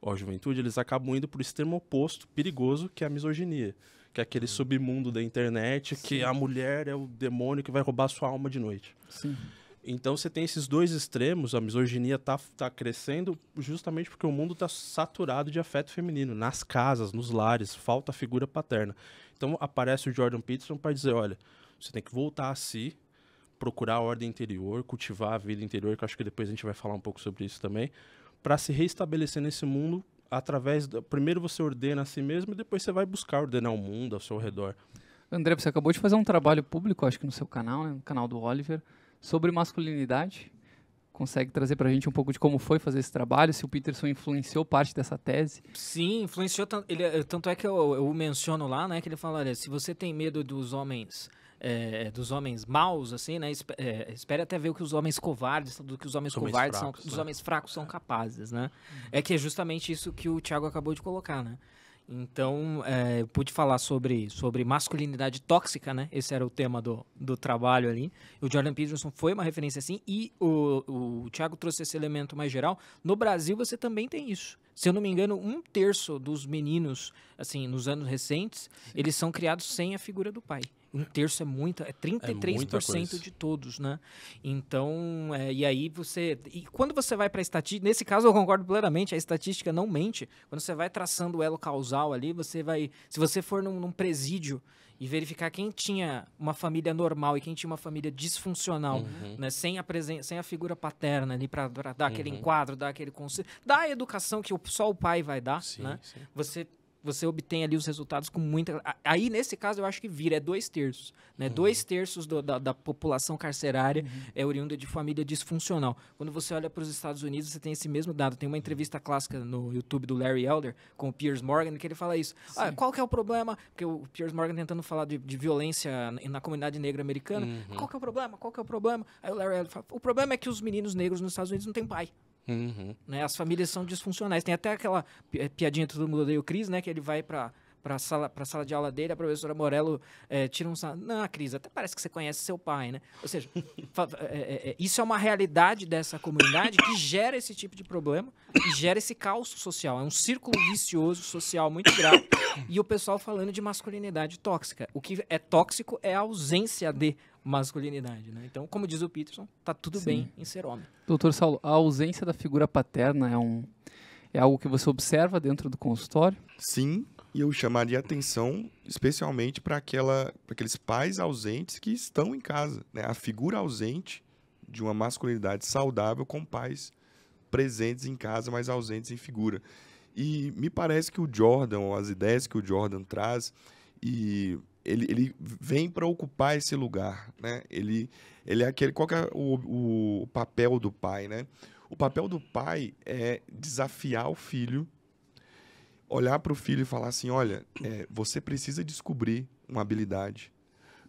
ou a juventude, eles acabam indo para o extremo oposto, perigoso, que é a misoginia. Que é aquele submundo da internet Sim. que a mulher é o demônio que vai roubar sua alma de noite. Sim. Então você tem esses dois extremos, a misoginia tá, tá crescendo justamente porque o mundo está saturado de afeto feminino, nas casas, nos lares, falta a figura paterna. Então aparece o Jordan Peterson para dizer, olha, você tem que voltar a si, procurar a ordem interior, cultivar a vida interior, que eu acho que depois a gente vai falar um pouco sobre isso também, para se reestabelecer nesse mundo através do, primeiro você ordena a si mesmo e depois você vai buscar ordenar o mundo ao seu redor. André, você acabou de fazer um trabalho público, acho que no seu canal, né, no canal do Oliver, sobre masculinidade. Consegue trazer para a gente um pouco de como foi fazer esse trabalho, se o Peterson influenciou parte dessa tese? Sim, influenciou. Ele, eh, tanto é que eu, eu menciono lá, né, que ele fala, olha, se você tem medo dos homens é, é, dos homens maus, assim, né? É, espere até ver o que os homens covardes, do que os homens, covardes fracos, são, né? os homens fracos são é. capazes, né? Uhum. É que é justamente isso que o Thiago acabou de colocar, né? Então, é, eu pude falar sobre, sobre masculinidade tóxica, né? Esse era o tema do, do trabalho ali. O Jordan Peterson foi uma referência assim, e o, o, o Thiago trouxe esse elemento mais geral. No Brasil, você também tem isso. Se eu não me engano, um terço dos meninos, assim, nos anos recentes, Sim. eles são criados sem a figura do pai. Um terço é muito é 33% é de todos, né? Então, é, e aí você. E quando você vai para a estatística, nesse caso eu concordo plenamente, a estatística não mente. Quando você vai traçando o elo causal ali, você vai. Se você for num, num presídio e verificar quem tinha uma família normal e quem tinha uma família disfuncional, uhum. né? Sem a, presença sem a figura paterna ali para dar uhum. aquele enquadro, dar aquele conselho, dar a educação que só o pai vai dar, sim, né? Sim. Você você obtém ali os resultados com muita. Aí, nesse caso, eu acho que vira, é dois terços. Né? Uhum. Dois terços do, da, da, população carcerária uhum. é oriunda de família disfuncional. Quando você olha para os Estados Unidos, você tem esse mesmo dado. Tem uma uhum. entrevista clássica no YouTube do Larry Elder com o Piers Morgan, que ele fala isso. Ah, qual que é o problema? Porque o Piers Morgan tentando falar de, de violência na comunidade negra americana. Uhum. Qual que é o problema? Qual que é o problema? Aí o Larry Elder fala: o problema é que os meninos negros nos Estados Unidos não têm pai. Uhum. Né? As famílias são disfuncionais. Tem até aquela eh, piadinha todo mundo odeia o Cris, né? Que ele vai para para sala, pra sala de aula dele, a professora Morello é, tira um não Não, Cris, até parece que você conhece seu pai, né? Ou seja, é, é, isso é uma realidade dessa comunidade que gera esse tipo de problema e gera esse caos social. É um círculo vicioso social muito grave. E o pessoal falando de masculinidade tóxica. O que é tóxico é a ausência de masculinidade, né? Então, como diz o Peterson, tá tudo Sim. bem em ser homem. Doutor Saulo, a ausência da figura paterna é um é algo que você observa dentro do consultório? Sim, e eu chamaria atenção especialmente para aqueles pais ausentes que estão em casa. Né? A figura ausente de uma masculinidade saudável com pais presentes em casa, mas ausentes em figura. E me parece que o Jordan, as ideias que o Jordan traz, e ele, ele vem para ocupar esse lugar. Né? Ele, ele é aquele. Qual é o, o papel do pai? Né? O papel do pai é desafiar o filho olhar para o filho e falar assim: olha, é, você precisa descobrir uma habilidade,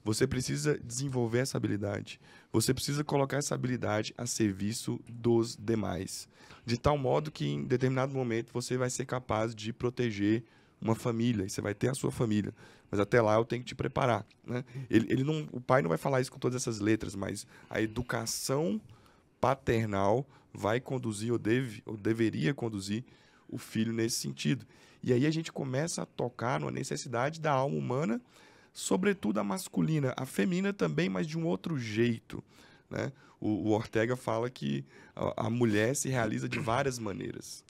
você precisa desenvolver essa habilidade, você precisa colocar essa habilidade a serviço dos demais, de tal modo que em determinado momento você vai ser capaz de proteger uma família, e você vai ter a sua família, mas até lá eu tenho que te preparar, né? Ele, ele não, o pai não vai falar isso com todas essas letras, mas a educação paternal vai conduzir ou deve ou deveria conduzir o filho nesse sentido. E aí a gente começa a tocar numa necessidade da alma humana, sobretudo a masculina, a feminina também, mas de um outro jeito. Né? O, o Ortega fala que a, a mulher se realiza de várias maneiras.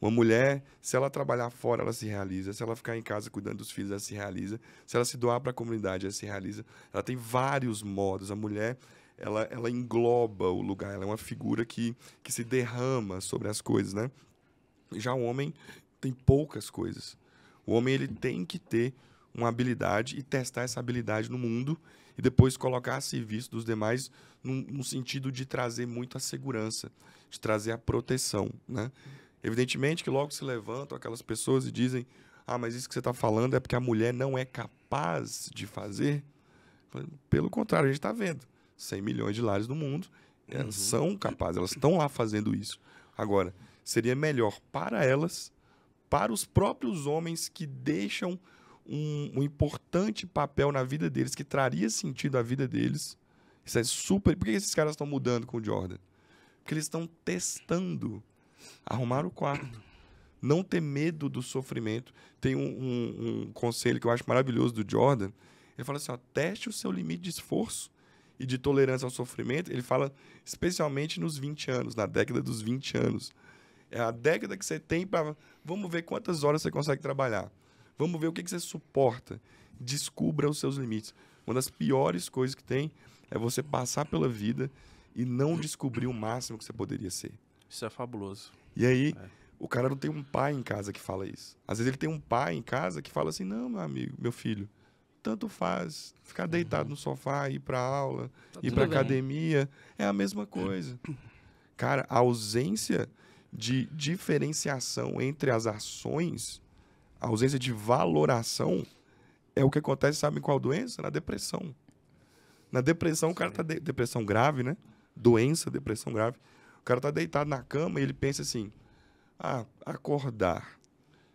Uma mulher, se ela trabalhar fora, ela se realiza. Se ela ficar em casa cuidando dos filhos, ela se realiza. Se ela se doar para a comunidade, ela se realiza. Ela tem vários modos. A mulher, ela, ela engloba o lugar. Ela é uma figura que, que se derrama sobre as coisas, né? Já o homem, tem poucas coisas. O homem ele tem que ter uma habilidade e testar essa habilidade no mundo e depois colocar a serviço dos demais num, no sentido de trazer muito a segurança, de trazer a proteção, né? Evidentemente que logo se levantam aquelas pessoas e dizem: Ah, mas isso que você está falando é porque a mulher não é capaz de fazer. Pelo contrário, a gente está vendo. 100 milhões de lares no mundo uhum. são capazes, elas estão lá fazendo isso. Agora, seria melhor para elas para os próprios homens que deixam um, um, importante papel na vida deles, que traria sentido à vida deles. Isso é super. Por que esses caras estão mudando com o Jordan? Porque eles estão testando arrumar o quarto. Não ter medo do sofrimento. Tem um, um, um conselho que eu acho maravilhoso do Jordan. Ele fala assim: ó, teste o seu limite de esforço e de tolerância ao sofrimento. Ele fala especialmente nos 20 anos, na década dos 20 anos é a década que você tem para. Vamos ver quantas horas você consegue trabalhar. Vamos ver o que, que você suporta. Descubra os seus limites. Uma das piores coisas que tem é você passar pela vida e não descobrir o máximo que você poderia ser. Isso é fabuloso. E aí, é. o cara não tem um pai em casa que fala isso. Às vezes ele tem um pai em casa que fala assim: não, meu amigo, meu filho, tanto faz. Ficar deitado uhum. no sofá, ir pra aula, tá ir pra academia, é a mesma coisa. Cara, a ausência de diferenciação entre as ações, a ausência de valoração, é o que acontece, sabe em qual doença? Na depressão. Na depressão, o cara tá de... depressão grave, né? Doença, depressão grave. O cara tá deitado na cama e ele pensa assim: ah, acordar,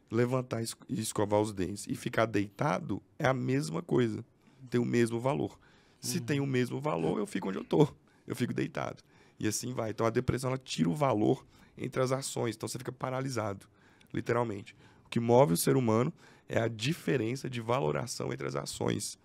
levantar e escovar os dentes e ficar deitado é a mesma coisa, tem o mesmo valor. Se uhum. tem o mesmo valor, eu fico onde eu tô, eu fico deitado. E assim vai. Então a depressão ela tira o valor entre as ações. Então você fica paralisado, literalmente. O que move o ser humano é a diferença de valoração entre as ações.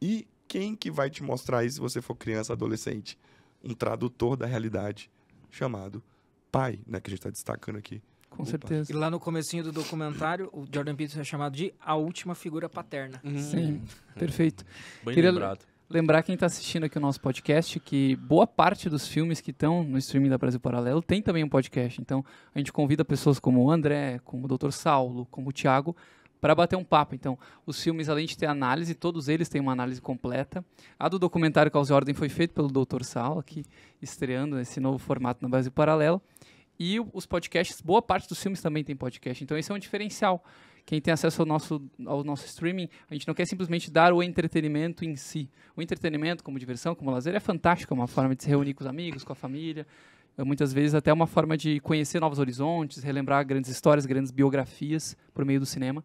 E quem que vai te mostrar isso se você for criança, adolescente? Um tradutor da realidade chamado pai, né? Que a gente está destacando aqui. Com Opa. certeza. E lá no comecinho do documentário, o Jordan Peterson é chamado de a última figura paterna. Hum. Sim, perfeito. Bem Queria... lembrado. Lembrar quem está assistindo aqui o nosso podcast que boa parte dos filmes que estão no streaming da Brasil Paralelo tem também um podcast. Então, a gente convida pessoas como o André, como o Dr. Saulo, como o Thiago para bater um papo. Então, os filmes, além de ter análise, todos eles têm uma análise completa. A do documentário Causa e Ordem foi feito pelo Dr. Saulo, aqui estreando esse novo formato na Brasil Paralelo. E os podcasts, boa parte dos filmes também tem podcast. Então, esse é um diferencial quem tem acesso ao nosso, ao nosso streaming, a gente não quer simplesmente dar o entretenimento em si. O entretenimento, como diversão, como lazer, é fantástico, é uma forma de se reunir com os amigos, com a família, é muitas vezes até uma forma de conhecer novos horizontes, relembrar grandes histórias, grandes biografias por meio do cinema.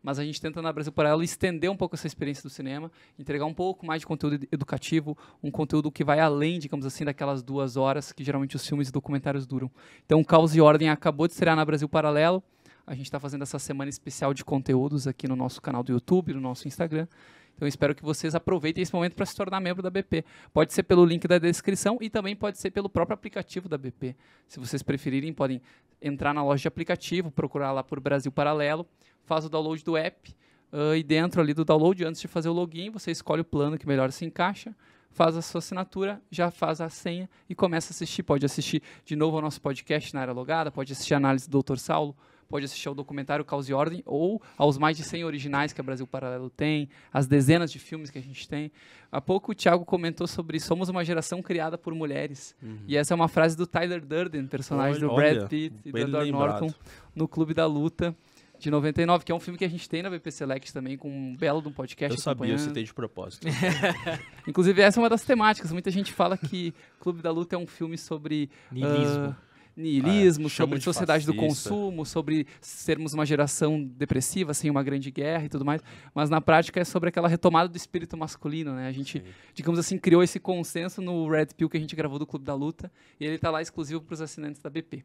Mas a gente tenta na Brasil Paralelo estender um pouco essa experiência do cinema, entregar um pouco mais de conteúdo educativo, um conteúdo que vai além, digamos assim, daquelas duas horas que geralmente os filmes e documentários duram. Então, Caos e Ordem acabou de estrear na Brasil Paralelo. A gente está fazendo essa semana especial de conteúdos aqui no nosso canal do YouTube, no nosso Instagram. Então espero que vocês aproveitem esse momento para se tornar membro da BP. Pode ser pelo link da descrição e também pode ser pelo próprio aplicativo da BP. Se vocês preferirem, podem entrar na loja de aplicativo, procurar lá por Brasil Paralelo, faz o download do app uh, e dentro ali do download, antes de fazer o login, você escolhe o plano que melhor se encaixa, faz a sua assinatura, já faz a senha e começa a assistir. Pode assistir de novo ao nosso podcast na área logada, pode assistir a análise do Dr. Saulo pode assistir ao documentário Caos e Ordem ou aos mais de 100 originais que a Brasil Paralelo tem, as dezenas de filmes que a gente tem. Há pouco o Thiago comentou sobre somos uma geração criada por mulheres. Uhum. E essa é uma frase do Tyler Durden, personagem olha, do Brad olha, Pitt e do Edward Norton no Clube da Luta de 99, que é um filme que a gente tem na VP Select também, com um belo de um podcast. Eu sabia, eu citei de propósito. Inclusive, essa é uma das temáticas. Muita gente fala que Clube da Luta é um filme sobre. Nilismo. Uh, ah, niilismo, ah, é, sobre sociedade fascista. do consumo, sobre sermos uma geração depressiva, sem uma grande guerra e tudo mais. Mas na prática é sobre aquela retomada do espírito masculino, né? A gente, Sim. digamos assim, criou esse consenso no Red Pill que a gente gravou do Clube da Luta e ele está lá exclusivo para os assinantes da BP.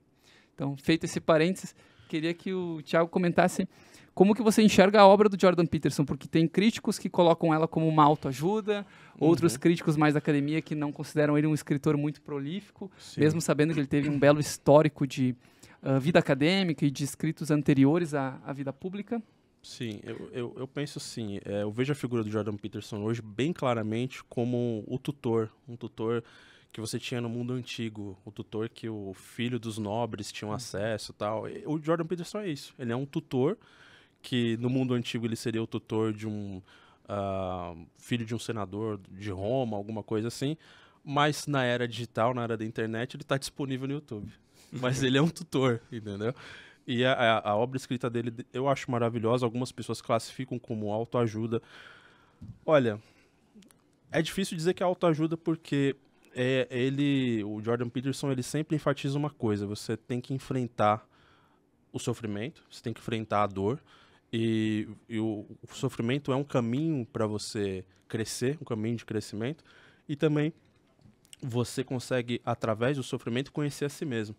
Então, feito esse parênteses, queria que o Tiago comentasse como que você enxerga a obra do Jordan Peterson? Porque tem críticos que colocam ela como uma autoajuda, uhum. outros críticos mais da academia que não consideram ele um escritor muito prolífico, Sim. mesmo sabendo que ele teve um belo histórico de uh, vida acadêmica e de escritos anteriores à, à vida pública. Sim, eu, eu, eu penso assim, é, eu vejo a figura do Jordan Peterson hoje bem claramente como o tutor, um tutor que você tinha no mundo antigo, o tutor que o filho dos nobres tinha acesso e tal. o Jordan Peterson é isso, ele é um tutor que no mundo antigo ele seria o tutor de um uh, filho de um senador de Roma, alguma coisa assim. Mas na era digital, na era da internet, ele está disponível no YouTube. Mas ele é um tutor, entendeu? E a, a, obra escrita dele eu acho maravilhosa. Algumas pessoas classificam como autoajuda. Olha, é difícil dizer que é autoajuda porque é, ele, o Jordan Peterson, ele sempre enfatiza uma coisa: você tem que enfrentar o sofrimento, você tem que enfrentar a dor e, e o, o sofrimento é um caminho para você crescer, um caminho de crescimento. E também você consegue, através do sofrimento, conhecer a si mesmo.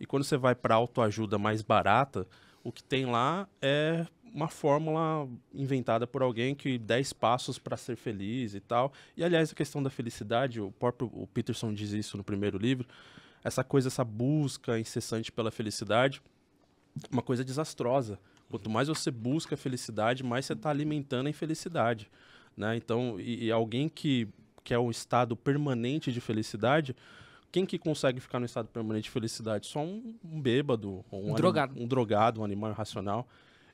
E quando você vai para autoajuda mais barata, o que tem lá é uma fórmula inventada por alguém que 10 passos para ser feliz e tal. E aliás, a questão da felicidade, o próprio o Peterson diz isso no primeiro livro, essa coisa, essa busca incessante pela felicidade, uma coisa desastrosa, Quanto mais você busca a felicidade, mais você está alimentando a infelicidade. Né? Então, e, e alguém que quer é um estado permanente de felicidade, quem que consegue ficar no estado permanente de felicidade? Só um, um bêbado, um, um drogado. um drogado, um animal irracional.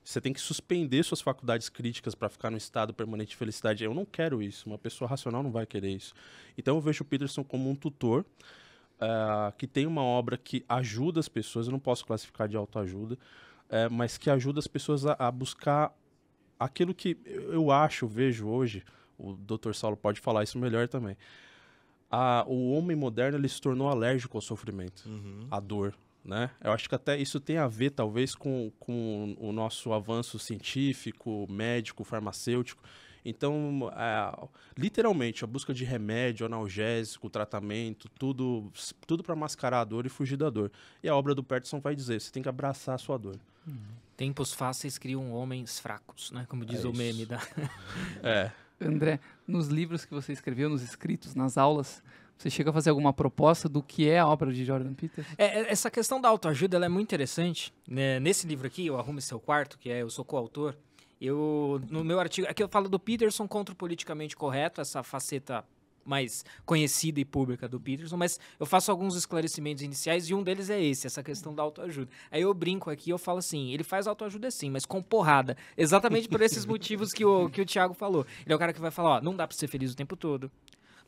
Você tem que suspender suas faculdades críticas para ficar no estado permanente de felicidade. Eu não quero isso. Uma pessoa racional não vai querer isso. Então eu vejo o Peterson como um tutor uh, que tem uma obra que ajuda as pessoas. Eu não posso classificar de autoajuda, é, mas que ajuda as pessoas a, a, buscar aquilo que eu acho, vejo hoje, o Dr. Saulo pode falar isso melhor também. A, o homem moderno ele se tornou alérgico ao sofrimento, uhum. à dor. Né? Eu acho que até isso tem a ver, talvez, com, com o nosso avanço científico, médico, farmacêutico então, é, literalmente, a busca de remédio, analgésico, tratamento, tudo, tudo para mascarar a dor e fugir da dor. E a obra do Peterson vai dizer: você tem que abraçar a sua dor. Uhum. Tempos fáceis criam homens fracos, né? Como diz é o meme da. é. André, nos livros que você escreveu, nos escritos, nas aulas, você chega a fazer alguma proposta do que é a obra de Jordan Peterson? É, é essa questão da autoajuda é muito interessante. Né? Nesse livro aqui, Eu Arrume Seu Quarto, que é eu sou coautor, eu, no meu artigo, aqui é eu falo do Peterson contra o politicamente correto, essa faceta mais conhecida e pública do Peterson, mas eu faço alguns esclarecimentos iniciais e um deles é esse, essa questão da autoajuda. Aí eu brinco aqui, eu falo assim, ele faz autoajuda sim, mas com porrada, exatamente por esses motivos que o, que o Thiago falou. Ele é o cara que vai falar, ó, não dá pra ser feliz o tempo todo,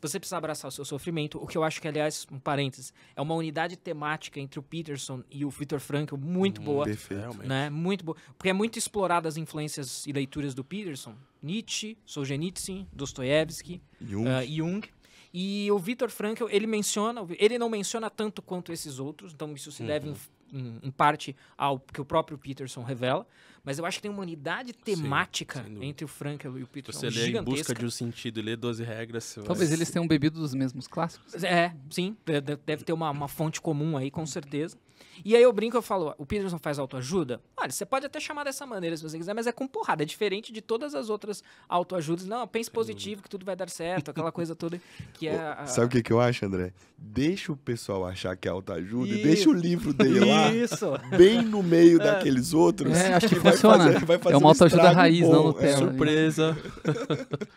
você precisa abraçar o seu sofrimento, o que eu acho que, aliás, um parênteses, é uma unidade temática entre o Peterson e o Victor Frankl muito hum, boa. Né? Muito boa. Porque é muito explorada as influências e leituras do Peterson. Nietzsche, Solzhenitsyn, Dostoevsky, Jung. Uh, Jung. E o Victor Frankl, ele menciona, ele não menciona tanto quanto esses outros, então isso se uhum. deve em, em parte ao que o próprio Peterson revela, mas eu acho que tem uma unidade temática Sim, entre o Frankel e o Peterson você lê em busca de um sentido e lê 12 regras. Talvez eles tenham bebido dos mesmos clássicos. É, sim. Deve ter uma, uma fonte comum aí, com certeza. E aí eu brinco, eu falo, o Peterson faz autoajuda? Olha, você pode até chamar dessa maneira se você quiser, mas é com porrada, é diferente de todas as outras autoajudas. Não, pense positivo, que tudo vai dar certo, aquela coisa toda que é... Sabe o que, que eu acho, André? Deixa o pessoal achar que é autoajuda e deixa o livro dele lá, Isso. bem no meio é. daqueles outros. É, acho que, que vai funciona. Fazer, vai fazer é uma autoajuda um raiz, bom. não Nutella. É né? surpresa.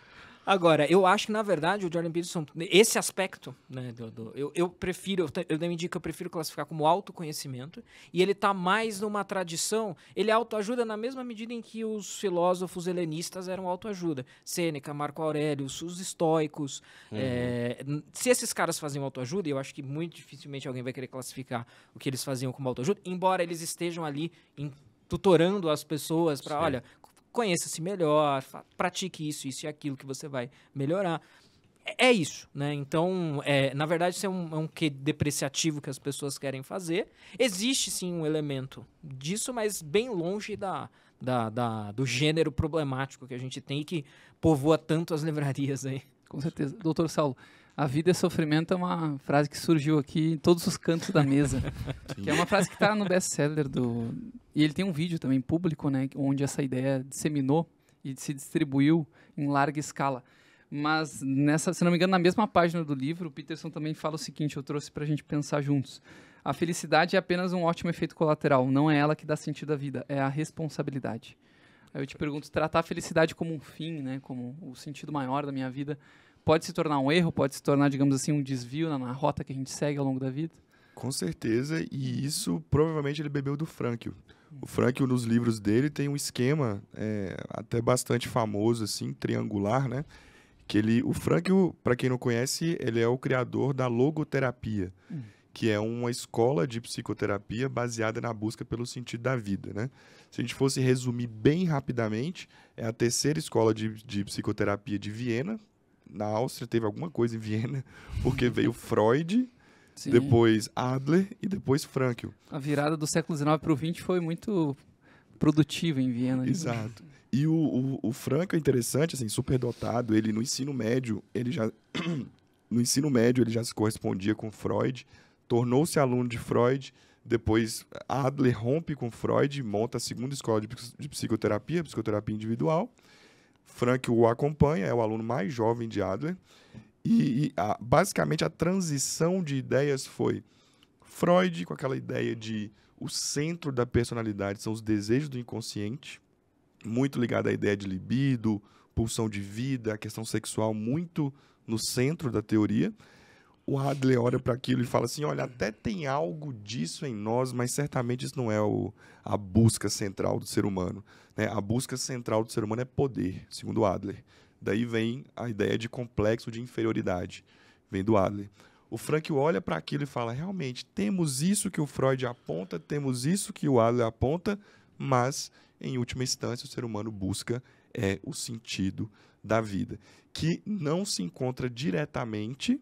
Agora, eu acho que, na verdade, o Jordan Peterson, esse aspecto, né, do, do eu, eu prefiro, eu, também digo que eu prefiro classificar como autoconhecimento, e ele está mais numa tradição, ele é autoajuda na mesma medida em que os filósofos helenistas eram autoajuda. Sêneca, Marco Aurélio, os estoicos. Uhum. É, se esses caras faziam autoajuda, eu acho que muito dificilmente alguém vai querer classificar o que eles faziam como autoajuda, embora eles estejam ali em tutorando as pessoas para, olha, conheça-se melhor, pratique isso, isso e aquilo que você vai melhorar. É, é, isso, né? Então, é, na verdade, isso é um, é um que depreciativo que as pessoas querem fazer. Existe sim um elemento disso, mas bem longe da, da, da do gênero problemático que a gente tem e que povoa tanto as livrarias aí. Com certeza. Doutor Saulo, a vida é sofrimento é uma frase que surgiu aqui em todos os cantos da mesa. que é uma frase que está no best-seller do... E ele tem um vídeo também público, né? Onde essa ideia disseminou e se distribuiu em larga escala. Mas, nessa, se não me engano, na mesma página do livro, o Peterson também fala o seguinte, eu trouxe para a gente pensar juntos. A felicidade é apenas um ótimo efeito colateral, não é ela que dá sentido à vida, é a responsabilidade. Aí eu te pergunto, tratar a felicidade como um fim, né, como o sentido maior da minha vida, pode se tornar um erro, pode se tornar, digamos assim, um desvio na, na rota que a gente segue ao longo da vida? Com certeza, e isso provavelmente ele bebeu do Frankl. O Frankl, nos livros dele, tem um esquema é, até bastante famoso, assim, triangular, né? Que ele, o Frankl, para quem não conhece, ele é o criador da logoterapia, hum. que é uma escola de psicoterapia baseada na busca pelo sentido da vida, né? Se a gente fosse resumir bem rapidamente, é a terceira escola de, de psicoterapia de Viena, na Áustria teve alguma coisa em Viena, porque veio Freud, Sim. depois Adler e depois Frankl. A virada do século XIX para o XX foi muito produtiva em Viena. Né? Exato. E o, o, o é interessante, assim, superdotado, ele no ensino médio, ele já no ensino médio ele já se correspondia com Freud, tornou-se aluno de Freud, depois Adler rompe com Freud, monta a segunda escola de, de psicoterapia, psicoterapia individual, Frank o acompanha, é o aluno mais jovem de Adler. E, e a, basicamente a transição de ideias foi Freud com aquela ideia de o centro da personalidade são os desejos do inconsciente, muito ligado à ideia de libido, pulsão de vida, a questão sexual muito no centro da teoria o Hadley olha para aquilo e fala assim: olha, até tem algo disso em nós, mas certamente isso não é o, a busca central do ser humano. Né? A busca central do ser humano é poder, segundo Adler. Daí vem a ideia de complexo de inferioridade, vem do Adler. O Frank olha para aquilo e fala: realmente, temos isso que o Freud aponta, temos isso que o Adler aponta, mas, em última instância, o ser humano busca é o sentido da vida, que não se encontra diretamente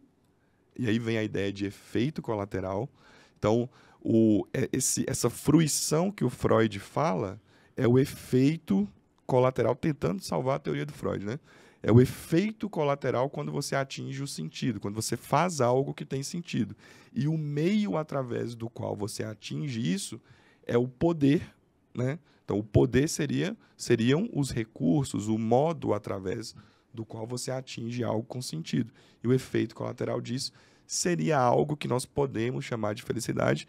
e aí vem a ideia de efeito colateral. Então, o, é, esse, essa fruição que o Freud fala é o efeito colateral, tentando salvar a teoria do Freud, né? É o efeito colateral quando você atinge o sentido, quando você faz algo que tem sentido. E o meio através do qual você atinge isso é o poder, né? Então, o poder seria, seriam os recursos, o modo através do qual você atinge algo com sentido. E o efeito colateral disso seria algo que nós podemos chamar de felicidade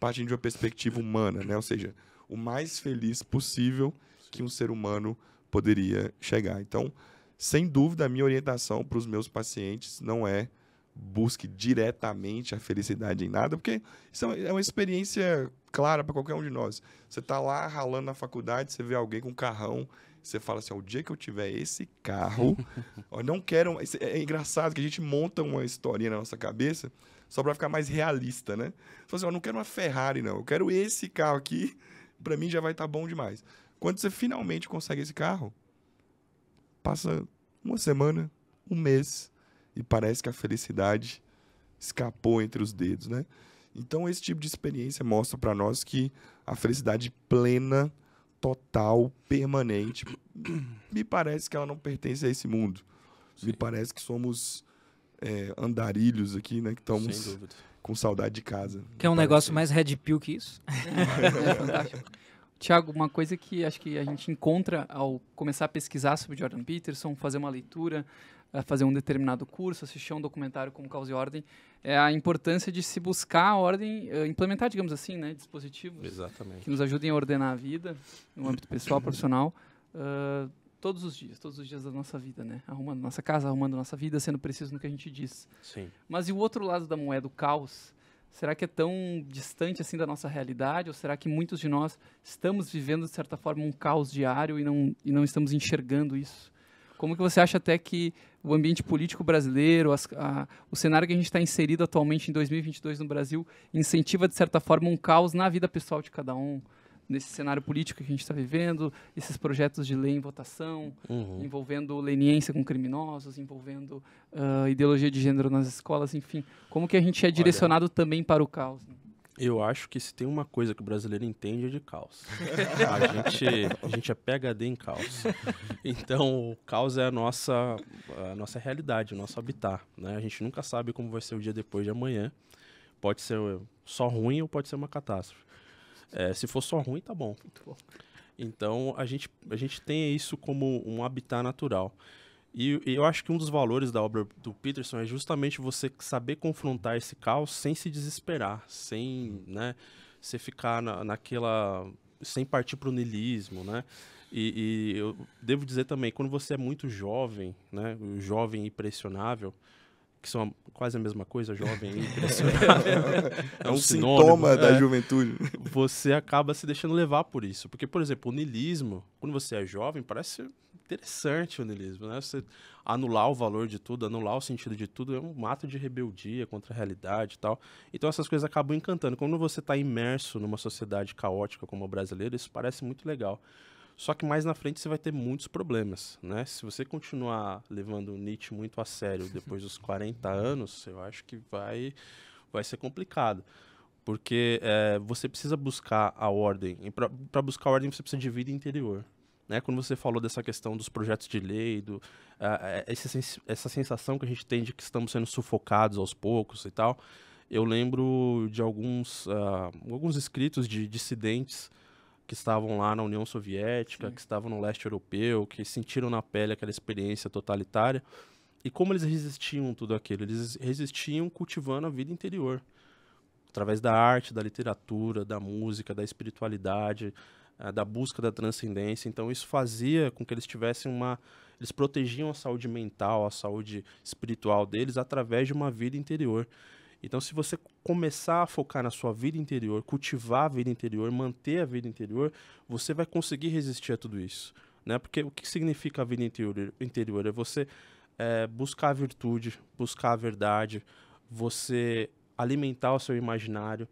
partindo de uma perspectiva humana, né? Ou seja, o mais feliz possível que um ser humano poderia chegar. Então, sem dúvida, a minha orientação para os meus pacientes não é busque diretamente a felicidade em nada, porque isso é uma é experiência clara para qualquer um de nós. Você está lá ralando na faculdade, você vê alguém com um carrão você fala assim: o dia que eu tiver esse carro, não quero. É, é engraçado que a gente monta uma historinha na nossa cabeça só para ficar mais realista, né? Você fala assim: eu não quero uma Ferrari, não. Eu quero esse carro aqui. Para mim já vai estar tá bom demais. Quando você finalmente consegue esse carro, passa uma semana, um mês e parece que a felicidade escapou entre os dedos, né? Então esse tipo de experiência mostra para nós que a felicidade plena total, permanente. Me parece que ela não pertence a esse mundo. Sim. Me parece que somos é, andarilhos aqui, né? Que estamos com saudade de casa. Que é um negócio mais red pill que isso. é fantástico. Tiago, uma coisa que acho que a gente encontra ao começar a pesquisar sobre Jordan Peterson, fazer uma leitura, fazer um determinado curso, assistir a um documentário como Causa e Ordem, é a importância de se buscar a ordem, eh, implementar, digamos assim, né, dispositivos Exatamente. que nos ajudem a ordenar a vida no âmbito pessoal, profissional, uh, todos os dias, todos os dias da nossa vida, né? Arrumando nossa casa, arrumando nossa vida, sendo preciso no que a gente diz. Sim. Mas e o outro lado da moeda, o caos? Será que é tão distante assim da nossa realidade? Ou será que muitos de nós estamos vivendo, de certa forma, um caos diário e não, e não estamos enxergando isso? Como que você acha até que o ambiente político brasileiro, as, a, o cenário que a gente está inserido atualmente em 2022 no Brasil, incentiva, de certa forma, um caos na vida pessoal de cada um, nesse cenário político que a gente está vivendo, esses projetos de lei em votação, uhum. envolvendo leniência com criminosos, envolvendo uh, ideologia de gênero nas escolas, enfim. Como que a gente é direcionado Olha. também para o caos? Né? Eu acho que se tem uma coisa que o brasileiro entende é de caos. a, gente, a gente é PHD em caos. Então, o caos é a nossa, a nossa realidade, o nosso habitat. Né? A gente nunca sabe como vai ser o dia depois de amanhã. Pode ser só ruim ou pode ser uma catástrofe. É, se for só ruim, tá bom. Então, a gente, a gente tem isso como um habitat natural. E, e, eu acho que um dos valores da obra do Peterson é justamente você saber confrontar esse caos sem se desesperar, sem, né, você ficar na, naquela, sem partir para o niilismo, né? E, e, eu devo dizer também, quando você é muito jovem, né, jovem impressionável, que são quase a mesma coisa, jovem impressionável. é um, é sintoma da é, juventude. Você acaba se deixando levar por isso, porque por exemplo, o niilismo, quando você é jovem, parece interessante o niilismo, né? Você anular o valor de tudo, anular o sentido de tudo, é um ato de rebeldia contra a realidade e tal. Então essas coisas acabam encantando. Quando você está imerso numa sociedade caótica como a brasileira, isso parece muito legal. Só que mais na frente você vai ter muitos problemas, né? Se você continuar levando Nietzsche muito a sério depois dos 40 anos, eu acho que vai, vai ser complicado porque é, você precisa buscar a ordem. E para buscar a ordem, você precisa de vida interior né? Quando você falou dessa questão dos projetos de lei, do, uh, essa sensação que a gente tem de que estamos sendo sufocados aos poucos e tal, eu lembro de alguns, uh, alguns escritos de dissidentes que estavam lá na União Soviética, Sim. que estavam no leste europeu, que sentiram na pele aquela experiência totalitária. E como eles resistiam tudo aquilo? Eles resistiam cultivando a vida interior, através da arte, da literatura, da música, da espiritualidade, eh, da busca da transcendência. Então isso fazia com que eles tivessem uma eles protegiam a saúde mental, a saúde espiritual deles através de uma vida interior. Então se você começar a focar na sua vida interior, cultivar a vida interior, manter a vida interior, você vai conseguir resistir a tudo isso, né? Porque o que significa a vida interior? Interior é você é, buscar a virtude, buscar a verdade, você alimentar o seu imaginário,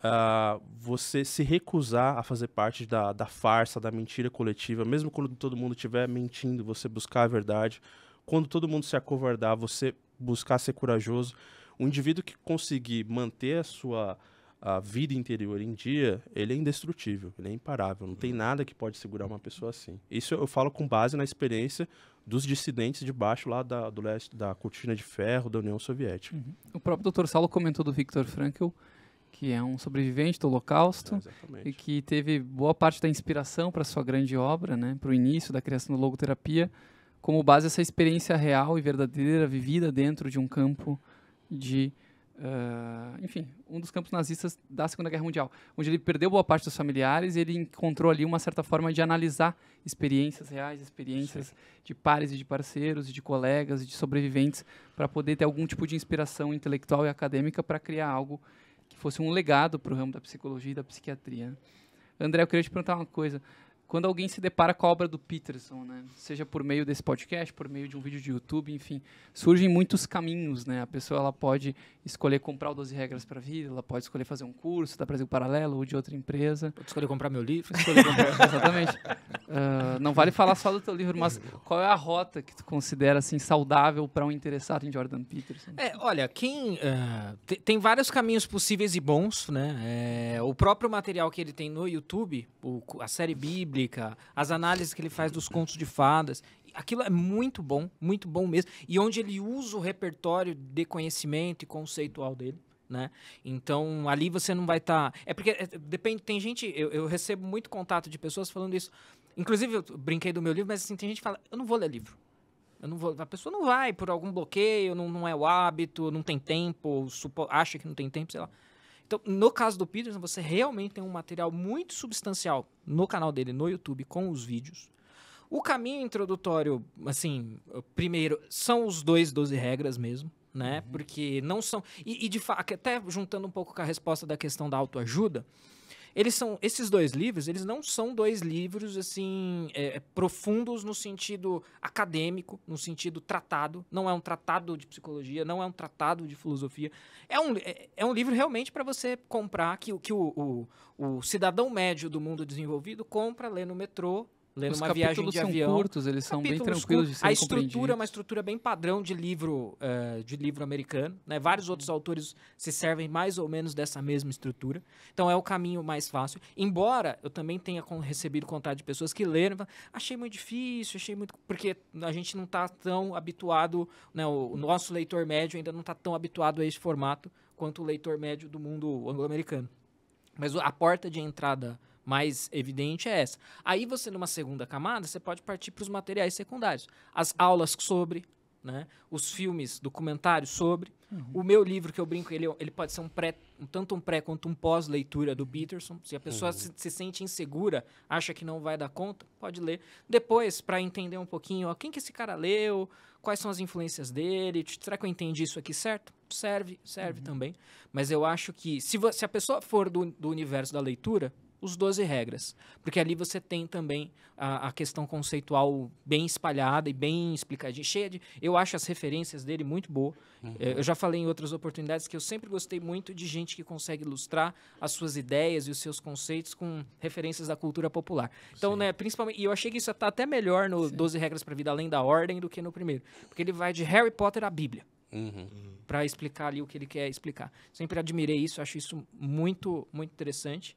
uh, você se recusar a fazer parte da, da farsa, da mentira coletiva, mesmo quando todo mundo estiver mentindo, você buscar a verdade. Quando todo mundo se acovardar, você buscar ser corajoso. O indivíduo que conseguir manter a sua a vida interior em dia, ele é indestrutível, ele é imparável. Não tem uhum. nada que pode segurar uma pessoa assim. Isso eu falo com base na experiência dos dissidentes de baixo lá da, do leste da cortina de ferro da União Soviética. Uhum. O próprio Dr. Saulo comentou do Viktor Frankl que é um sobrevivente do Holocausto é, e que teve boa parte da inspiração para sua grande obra, né, para o início da criação da logoterapia, como base essa experiência real e verdadeira vivida dentro de um campo de, uh, enfim, um dos campos nazistas da Segunda Guerra Mundial, onde ele perdeu boa parte dos familiares e ele encontrou ali uma certa forma de analisar experiências reais, experiências Sim. de pares e de parceiros, e de colegas, e de sobreviventes, para poder ter algum tipo de inspiração intelectual e acadêmica para criar algo que fosse um legado para o ramo da psicologia e da psiquiatria. André, eu queria te perguntar uma coisa quando alguém se depara com a obra do Peterson, né? Seja por meio desse podcast, por meio de um vídeo de YouTube, enfim, surgem muitos caminhos, né? A pessoa ela pode escolher comprar o 12 regras para a vida, ela pode escolher fazer um curso da Brasil Paralelo ou de outra empresa. Pode escolher comprar meu livro, escolher comprar, exatamente. Uh, não vale falar só do teu livro, mas qual é a rota que tu considera assim saudável para um interessado em Jordan Peterson? É, olha, quem uh, tem, vários caminhos possíveis e bons, né? É, o próprio material que ele tem no YouTube, o, a série Bíblia as análises que ele faz dos contos de fadas. Aquilo é muito bom, muito bom mesmo. E onde ele usa o repertório de conhecimento e conceitual dele. Né? Então ali você não vai estar. Tá... É porque é, depende. Tem gente. Eu, eu, recebo muito contato de pessoas falando isso. Inclusive eu brinquei do meu livro, mas assim tem gente que fala: eu não vou ler livro. Eu não vou, a pessoa não vai por algum bloqueio, não, não é o hábito, não tem tempo, supo, acha que não tem tempo, sei lá. Então, no caso do Peterson, você realmente tem um material muito substancial no canal dele, no YouTube, com os vídeos. O caminho introdutório, assim, primeiro, são os dois 12 regras mesmo, né? Uhum. Porque não são. E, e de fato, até juntando um pouco com a resposta da questão da autoajuda, eles são esses dois livros, eles não são dois livros assim é, é, profundos no sentido acadêmico, no sentido tratado. Não é um tratado de psicologia, não é um tratado de filosofia. É um, é, é um livro realmente para você comprar que, que o, o, o cidadão médio do mundo desenvolvido compra, lê no metrô lendo Os uma viagem de são avião. curtos, eles são bem tranquilos de serem A estrutura é uma estrutura bem padrão de livro, uh, de livro americano. Né? Vários uhum. outros autores se servem mais ou menos dessa mesma estrutura. Então é o caminho mais fácil. Embora eu também tenha recebido contato de pessoas que leram, achei muito difícil, achei muito. Porque a gente não está tão habituado, né? o nosso leitor médio ainda não está tão habituado a esse formato quanto o leitor médio do mundo anglo-americano. Mas a porta de entrada mais evidente é essa. Aí você, numa segunda camada, você pode partir para os materiais secundários. As aulas sobre, né? os filmes, documentários sobre. Uhum. O meu livro, que eu brinco, ele, é, ele pode ser um pré, tanto um pré quanto um pós-leitura do Peterson. Se a pessoa uhum. se, se, sente insegura, acha que não vai dar conta, pode ler. Depois, para entender um pouquinho, ó, quem que esse cara leu, quais são as influências dele, será que eu entendi isso aqui certo? Serve, serve uhum. também. Mas eu acho que, se, se a pessoa for do, do universo da leitura, os 12 regras, porque ali você tem também a, a, questão conceitual bem espalhada e bem explicadinha, cheia de... Eu acho as referências dele muito boa. Uhum. É, eu já falei em outras oportunidades que eu sempre gostei muito de gente que consegue ilustrar as suas ideias e os seus conceitos com referências da cultura popular. Então, Sim. né, principalmente... E eu achei que isso está até melhor no Sim. 12 regras para a vida além da ordem do que no primeiro, porque ele vai de Harry Potter à Bíblia. Uhum. uhum. Para explicar ali o que ele quer explicar. Sempre admirei isso, acho isso muito, muito interessante.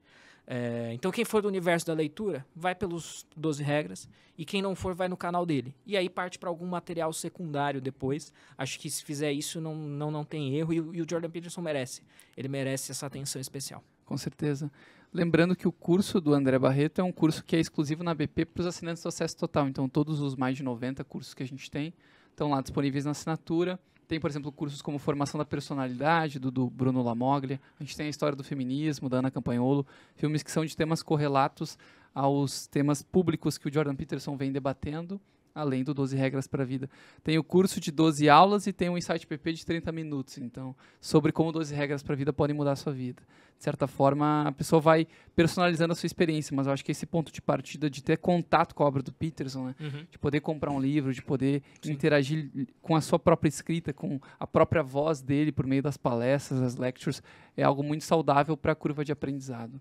É, então, quem for do universo da leitura, vai pelos 12 regras. E quem não for, vai no canal dele. E aí parte para algum material secundário depois. Acho que se fizer isso, não, não, não tem erro. E, e o Jordan Peterson merece. Ele merece essa atenção especial. Com certeza. Lembrando que o curso do André Barreto é um curso que é exclusivo na BP para os assinantes do acesso total. Então, todos os mais de 90 cursos que a gente tem estão lá disponíveis na assinatura. Tem, por exemplo, cursos como Formação da Personalidade, do, do Bruno Lamoglia. A gente tem a história do feminismo, da Ana Campagnolo. Filmes que são de temas correlatos aos temas públicos que o Jordan Peterson vem debatendo além do 12 regras para a vida. Tem o curso de 12 aulas e tem um insight PP de 30 minutos, então, sobre como 12 regras para a vida podem mudar a sua vida. De certa forma, a pessoa vai personalizando a sua experiência, mas eu acho que esse ponto de partida de ter contato com a obra do Peterson, né? Uhum. De poder comprar um livro, de poder Sim. interagir com a sua própria escrita, com a própria voz dele por meio das palestras, das lectures, é algo muito saudável para a curva de aprendizado.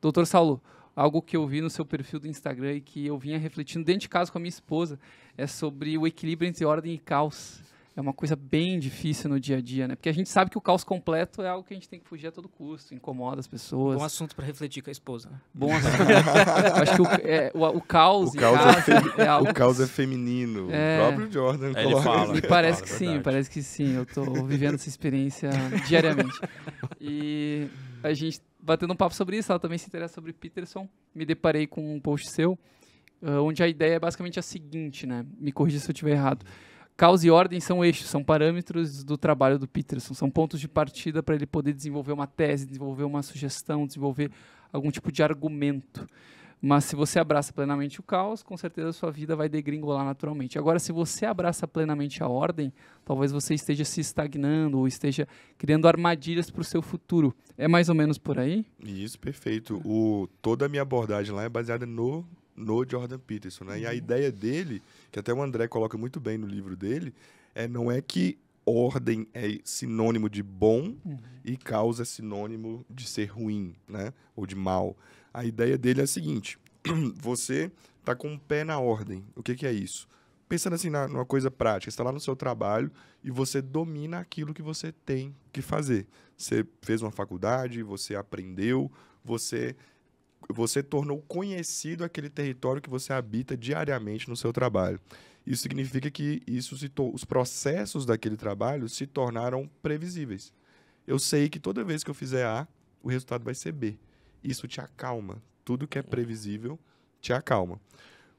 Doutor Saulo, algo que eu vi no seu perfil do Instagram e que eu vinha refletindo dentro de casa com a minha esposa, é sobre o equilíbrio entre ordem e caos. É uma coisa bem difícil no dia a dia, né? Porque a gente sabe que o caos completo é algo que a gente tem que fugir a todo custo, incomoda as pessoas. Bom assunto para refletir com a esposa. Né? Bom assunto. acho que o, é, o, o caos, o caos, é, é algo... o caos é feminino. É... O próprio Jordan ele coloca. Fala, e parece fala, que é sim, parece que sim. Eu estou vivendo essa experiência diariamente. E a gente batendo um papo sobre isso, ela também se interessa sobre Peterson. Me deparei com um post seu, uh, onde a ideia é basicamente a seguinte, né? Me corrija se eu estiver errado. Causa e ordem são eixos, são parâmetros do trabalho do Peterson, são pontos de partida para ele poder desenvolver uma tese, desenvolver uma sugestão, desenvolver algum tipo de argumento. Mas se você abraça plenamente o caos, com certeza a sua vida vai degringolar naturalmente. Agora, se você abraça plenamente a ordem, talvez você esteja se estagnando ou esteja criando armadilhas para o seu futuro. É mais ou menos por aí? Isso, perfeito. O, toda a minha abordagem lá é baseada no no Jordan Peterson, né? E a uhum. ideia dele, que até o André coloca muito bem no livro dele, é não é que ordem é sinônimo de bom uhum. e caos é sinônimo de ser ruim, né? Ou de mal. A ideia dele é a seguinte: você está com o pé na ordem. O que, que é isso? Pensando assim na, numa coisa prática, está lá no seu trabalho e você domina aquilo que você tem que fazer. Você fez uma faculdade, você aprendeu, você você tornou conhecido aquele território que você habita diariamente no seu trabalho. Isso significa que isso os processos daquele trabalho se tornaram previsíveis. Eu sei que toda vez que eu fizer A, o resultado vai ser B isso te acalma. Tudo que é previsível te acalma.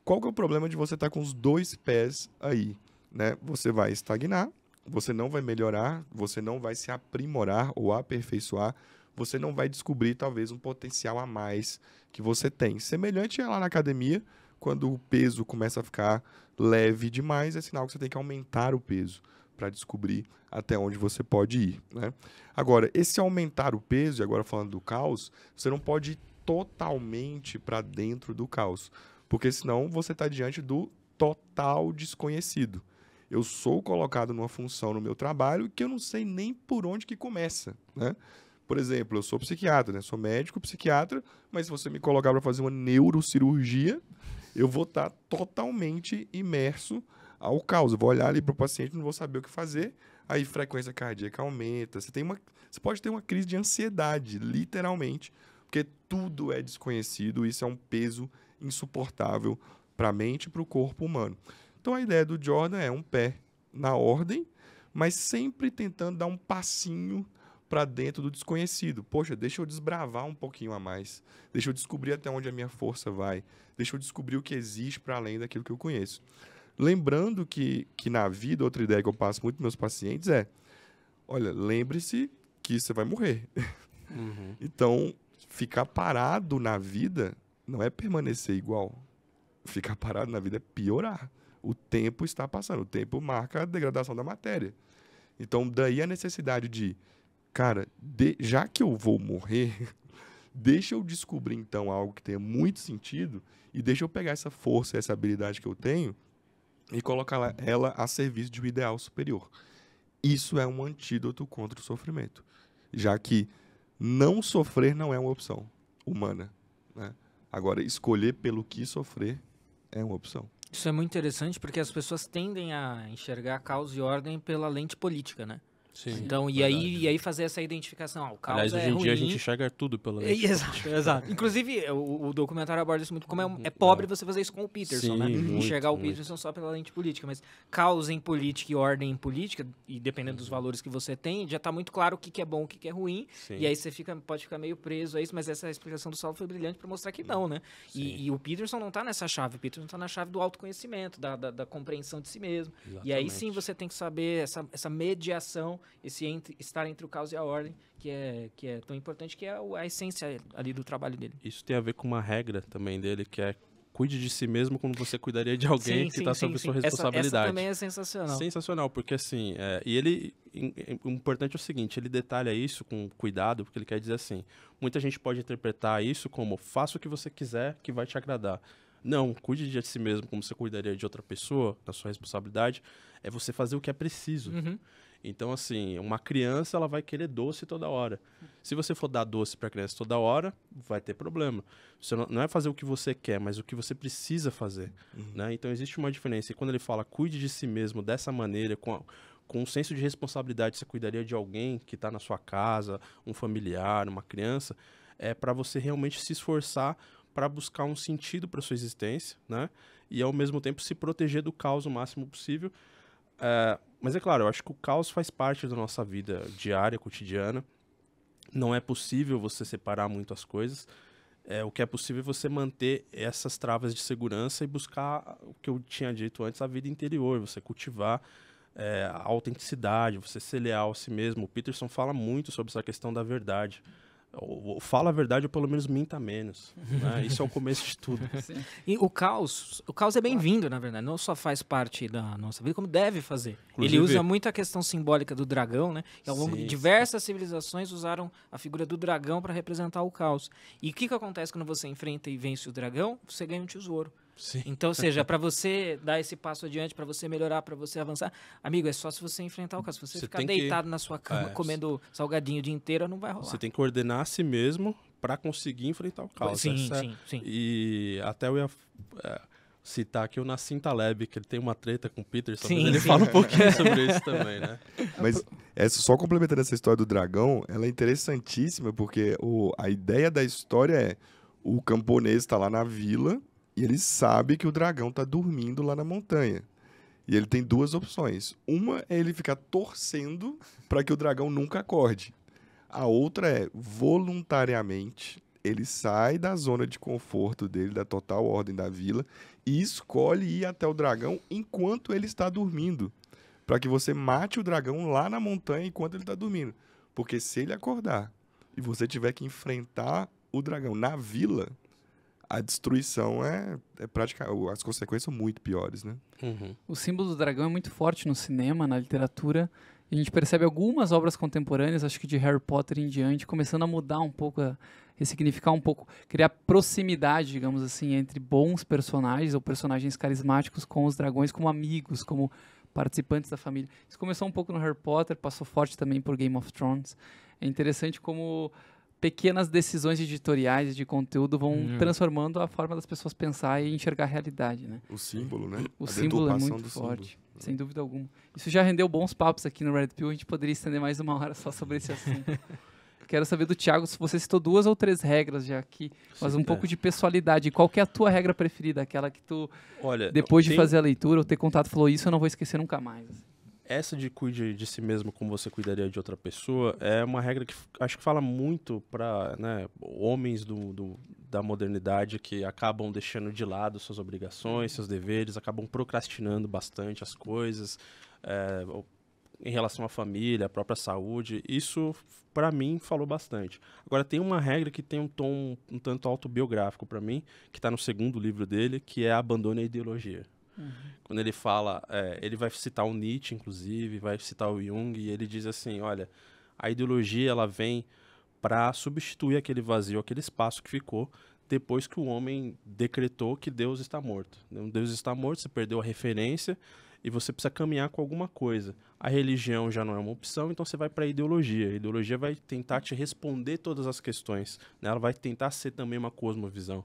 Qual que é o problema de você estar tá com os dois pés aí? Né? Você vai estagnar, você não vai melhorar, você não vai se aprimorar ou aperfeiçoar, você não vai descobrir talvez um potencial a mais que você tem. Semelhante a é lá na academia, quando o peso começa a ficar leve demais, é sinal que você tem que aumentar o peso para descobrir até onde você pode ir. Né? Agora, esse aumentar o peso, e agora falando do caos, você não pode ir totalmente para dentro do caos, porque senão você está diante do total desconhecido. Eu sou colocado numa função no meu trabalho que eu não sei nem por onde que começa, né? Por exemplo, eu sou psiquiatra, né? Sou médico, psiquiatra, mas se você me colocar para fazer uma neurocirurgia, eu vou estar tá totalmente imerso ao caos. Eu vou olhar ali para o paciente, não vou saber o que fazer. Aí frequência cardíaca aumenta. Você, tem uma, você pode ter uma crise de ansiedade, literalmente, porque tudo é desconhecido. Isso é um peso insuportável para a mente e para o corpo humano. Então a ideia do Jordan é um pé na ordem, mas sempre tentando dar um passinho para dentro do desconhecido. Poxa, deixa eu desbravar um pouquinho a mais. Deixa eu descobrir até onde a minha força vai. Deixa eu descobrir o que existe para além daquilo que eu conheço. Lembrando que, que na vida, outra ideia que eu passo muito para meus pacientes é: olha, lembre-se que você vai morrer. Uhum. então, ficar parado na vida não é permanecer igual. Ficar parado na vida é piorar. O tempo está passando, o tempo marca a degradação da matéria. Então, daí a necessidade de, cara, de, já que eu vou morrer, deixa eu descobrir então algo que tenha muito sentido e deixa eu pegar essa força, essa habilidade que eu tenho e colocar ela a serviço de um ideal superior. Isso é um antídoto contra o sofrimento, já que não sofrer não é uma opção humana. Né? Agora, escolher pelo que sofrer é uma opção. Isso é muito interessante porque as pessoas tendem a enxergar causa e ordem pela lente política, né? Sim, então, e aí, e aí fazer essa identificação. Ah, o caos Aliás, hoje é em ruim. dia a gente enxerga tudo pela é, Exato, exato. Inclusive, o, o, documentário aborda isso muito, como é, é uhum. pobre você fazer isso com o Peterson, né? Sim, né? Muito, Enxergar o Peterson muito. só pela lente política, mas caos em política e ordem em política, e dependendo dos uhum. valores que você tem, já está muito claro o que, que é bom o que, que é ruim, Sim. e aí você fica, pode ficar meio preso a isso, mas essa explicação do Saulo foi brilhante para mostrar que não, né? E, e, o Peterson não está nessa chave, o Peterson está na chave do autoconhecimento, da, da, da compreensão de si mesmo. Exatamente. E aí sim você tem que saber essa, essa mediação esse entre, estar entre o caos e a ordem, que é, que é tão importante, que é a essência ali do trabalho dele. Isso tem a ver com uma regra também dele, que é cuide de si mesmo como você cuidaria de alguém sim, que está sob sim, sua responsabilidade. Essa, essa, também é sensacional. Sensacional, porque assim, é, e ele, o importante é o seguinte, ele detalha isso com cuidado, porque ele quer dizer assim, muita gente pode interpretar isso como, faça o que você quiser que vai te agradar. Não, cuide de si mesmo como você cuidaria de outra pessoa, da sua responsabilidade, é você fazer o que é preciso. Uhum. Então, assim, uma criança ela vai querer doce toda hora. Se você for dar doce para criança toda hora, vai ter problema. Você não, não, é fazer o que você quer, mas o que você precisa fazer. Uhum. Né? Então, existe uma diferença. E quando ele fala cuide de si mesmo dessa maneira, com, a, com um senso de responsabilidade, você cuidaria de alguém que está na sua casa, um familiar, uma criança, é para você realmente se esforçar para buscar um sentido para sua existência, né? E ao mesmo tempo se proteger do caos o máximo possível. É, mas é claro, eu acho que o caos faz parte da nossa vida diária, cotidiana. Não é possível você separar muito as coisas. É, o que é possível é você manter essas travas de segurança e buscar o que eu tinha dito antes, a vida interior, você cultivar é, a autenticidade, você ser leal a si mesmo. O Peterson fala muito sobre essa questão da verdade fala a verdade ou pelo menos minta menos. Né? Isso é o começo de tudo. e o caos, o caos é bem-vindo, na verdade. Não só faz parte da nossa vida, como deve fazer. Inclusive, Ele usa muito a questão simbólica do dragão, né? E ao longo sim, de diversas sim. civilizações usaram a figura do dragão para representar o caos. E o que, que acontece quando você enfrenta e vence o dragão? Você ganha um tesouro. Sim. Então, ou seja, para você dar esse passo adiante, para você melhorar, para você avançar, amigo, é só se você enfrentar o caso. Se você, você ficar deitado que... na sua cama é, comendo salgadinho o dia inteiro, não vai rolar. Você tem que ordenar a si mesmo para conseguir enfrentar o caos. Sim, essa... É sim, sim. E até eu ia é, citar aqui o Nassim Taleb, que ele tem uma treta com o Peterson, sim, mas ele sim. fala um pouquinho sobre isso também, né? Mas essa, é, só complementando essa história do dragão, ela é interessantíssima, porque o, a ideia da história é o camponês está lá na vila e ele sabe que o dragão está dormindo lá na montanha. E ele tem duas opções. Uma é ele ficar torcendo para que o dragão nunca acorde. A outra é voluntariamente ele sai da zona de conforto dele, da total ordem da vila, e escolhe ir até o dragão enquanto ele está dormindo. Para que você mate o dragão lá na montanha enquanto ele está dormindo. Porque se ele acordar e você tiver que enfrentar o dragão na vila, a destruição é, é praticamente. As consequências são muito piores, né? Uhum. O símbolo do dragão é muito forte no cinema, na literatura. A gente percebe algumas obras contemporâneas, acho que de Harry Potter em diante, começando a mudar um pouco, a ressignificar um pouco, criar proximidade, digamos assim, entre bons personagens ou personagens carismáticos com os dragões, como amigos, como participantes da família. Isso começou um pouco no Harry Potter, passou forte também por Game of Thrones. É interessante como pequenas decisões editoriais de conteúdo vão hum. transformando a forma das pessoas pensar e enxergar a realidade, né? O símbolo, né? O a símbolo é muito forte, símbolo. É. sem dúvida alguma. Isso já rendeu bons papos aqui no Red Pill, a gente poderia estender mais uma hora só sobre esse assunto. Quero saber do Thiago se você citou duas ou três regras já aqui, mas um pouco de pessoalidade. Qual que é a tua regra preferida? Aquela que tu, Olha, depois de fazer a leitura ou ter contato, falou isso, eu não vou esquecer nunca mais. Assim essa de cuide de si mesmo como você cuidaria de outra pessoa é uma regra que acho que fala muito para né, homens do, do, da modernidade que acabam deixando de lado suas obrigações, seus deveres, acabam procrastinando bastante as coisas é, em relação à família, à própria saúde. Isso, para mim, falou bastante. Agora, tem uma regra que tem um tom um tanto autobiográfico para mim, que está no segundo livro dele, que é Abandone a Ideologia. Uhum. Quando ele fala, é, ele vai citar o Nietzsche, inclusive, vai citar o Jung, e ele diz assim: olha, a ideologia ela vem para substituir aquele vazio, aquele espaço que ficou depois que o homem decretou que Deus está morto. Né? Deus está morto, você perdeu a referência e você precisa caminhar com alguma coisa. A religião já não é uma opção, então você vai para a ideologia. A ideologia vai tentar te responder todas as questões. Né? Ela vai tentar ser também uma cosmovisão.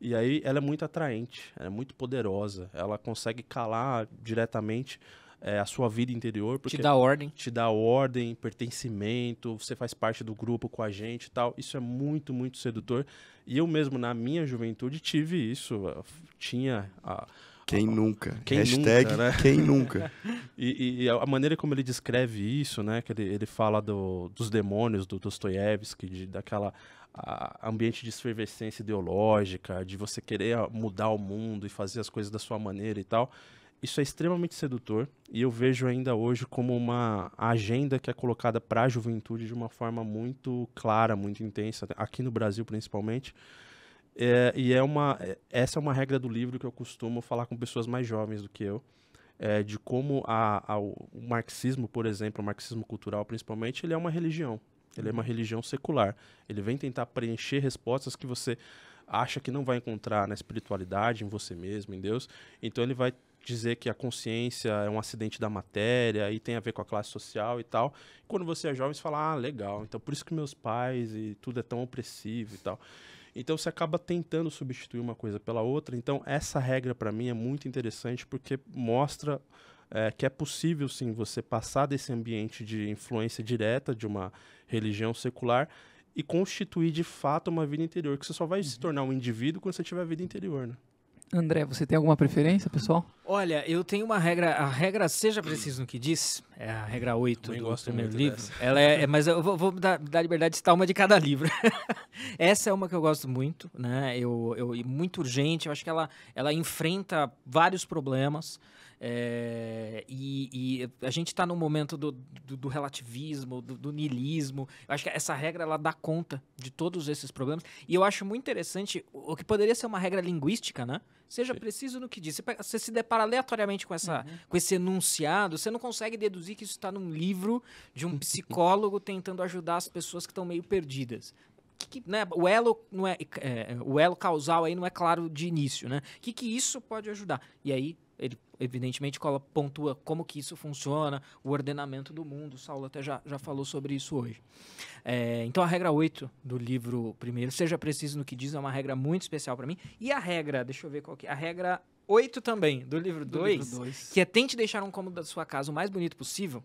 E aí ela é muito atraente, é muito poderosa. Ela consegue calar diretamente é, a sua vida interior. Porque te dá ordem. Te dá ordem, pertencimento, você faz parte do grupo com a gente e tal. Isso é muito, muito sedutor. E eu mesmo, na minha juventude, tive isso. Eh, tinha a. Quem nunca? Quem Hashtag nunca, né? quem nunca. e, e, a maneira como ele descreve isso, né? Que ele, ele fala do, dos demônios do Dostoiévski, de, daquela a ambiente de efervescência ideológica, de você querer ah, mudar o mundo e fazer as coisas da sua maneira e tal. Isso é extremamente sedutor e eu vejo ainda hoje como uma agenda que é colocada para a juventude de uma forma muito clara, muito intensa, aqui no Brasil principalmente. É, e é uma, é, essa é uma regra do livro que eu costumo falar com pessoas mais jovens do que eu, é, de como a, a, o marxismo, por exemplo, o marxismo cultural principalmente, ele é uma religião. Ele é uma religião secular. Ele vem tentar preencher respostas que você acha que não vai encontrar na espiritualidade, em você mesmo, em Deus. Então ele vai dizer que a consciência é um acidente da matéria e tem a ver com a classe social e tal. quando você é jovem, você fala: "Ah, legal. Então por isso que meus pais e tudo é tão opressivo e tal". Então você acaba tentando substituir uma coisa pela outra. Então essa regra para mim é muito interessante porque mostra é, que é possível sim você passar desse ambiente de influência direta de uma religião secular e constituir de fato uma vida interior, que você só vai se uhum. tornar um indivíduo quando você tiver a vida interior, né? André, você tem alguma preferência, pessoal? Olha, eu tenho uma regra, a regra seja preciso no que diz, é a regra 8 Também do primeiro livro. Dessa. Ela é, é, mas eu vou, vou dar, dar, liberdade de citar uma de cada livro. Essa é uma que eu gosto muito, né? Eu, eu muito urgente, eu acho que ela, ela enfrenta vários problemas. É, e, e, a gente está no momento do, do, do relativismo, do, do niilismo. Eu acho que essa regra ela dá conta de todos esses problemas. E eu acho muito interessante o que poderia ser uma regra linguística, né? Seja Sim. preciso no que diz. Você, você, se depara aleatoriamente com, essa, uhum. com esse enunciado, você não consegue deduzir que isso está num livro de um psicólogo tentando ajudar as pessoas que estão meio perdidas. Que, que, né, o elo não é, é, o elo causal aí não é claro de início, né? O que, que isso pode ajudar? E aí ele evidentemente cola, pontua como que isso funciona, o ordenamento do mundo. O Saulo até já, já falou sobre isso hoje. É, então, a regra 8 do livro primeiro, seja preciso no que diz, é uma regra muito especial para mim. E a regra, deixa eu ver qual que é, a regra 8 também, do livro 2, que é tente deixar um cômodo da sua casa o mais bonito possível.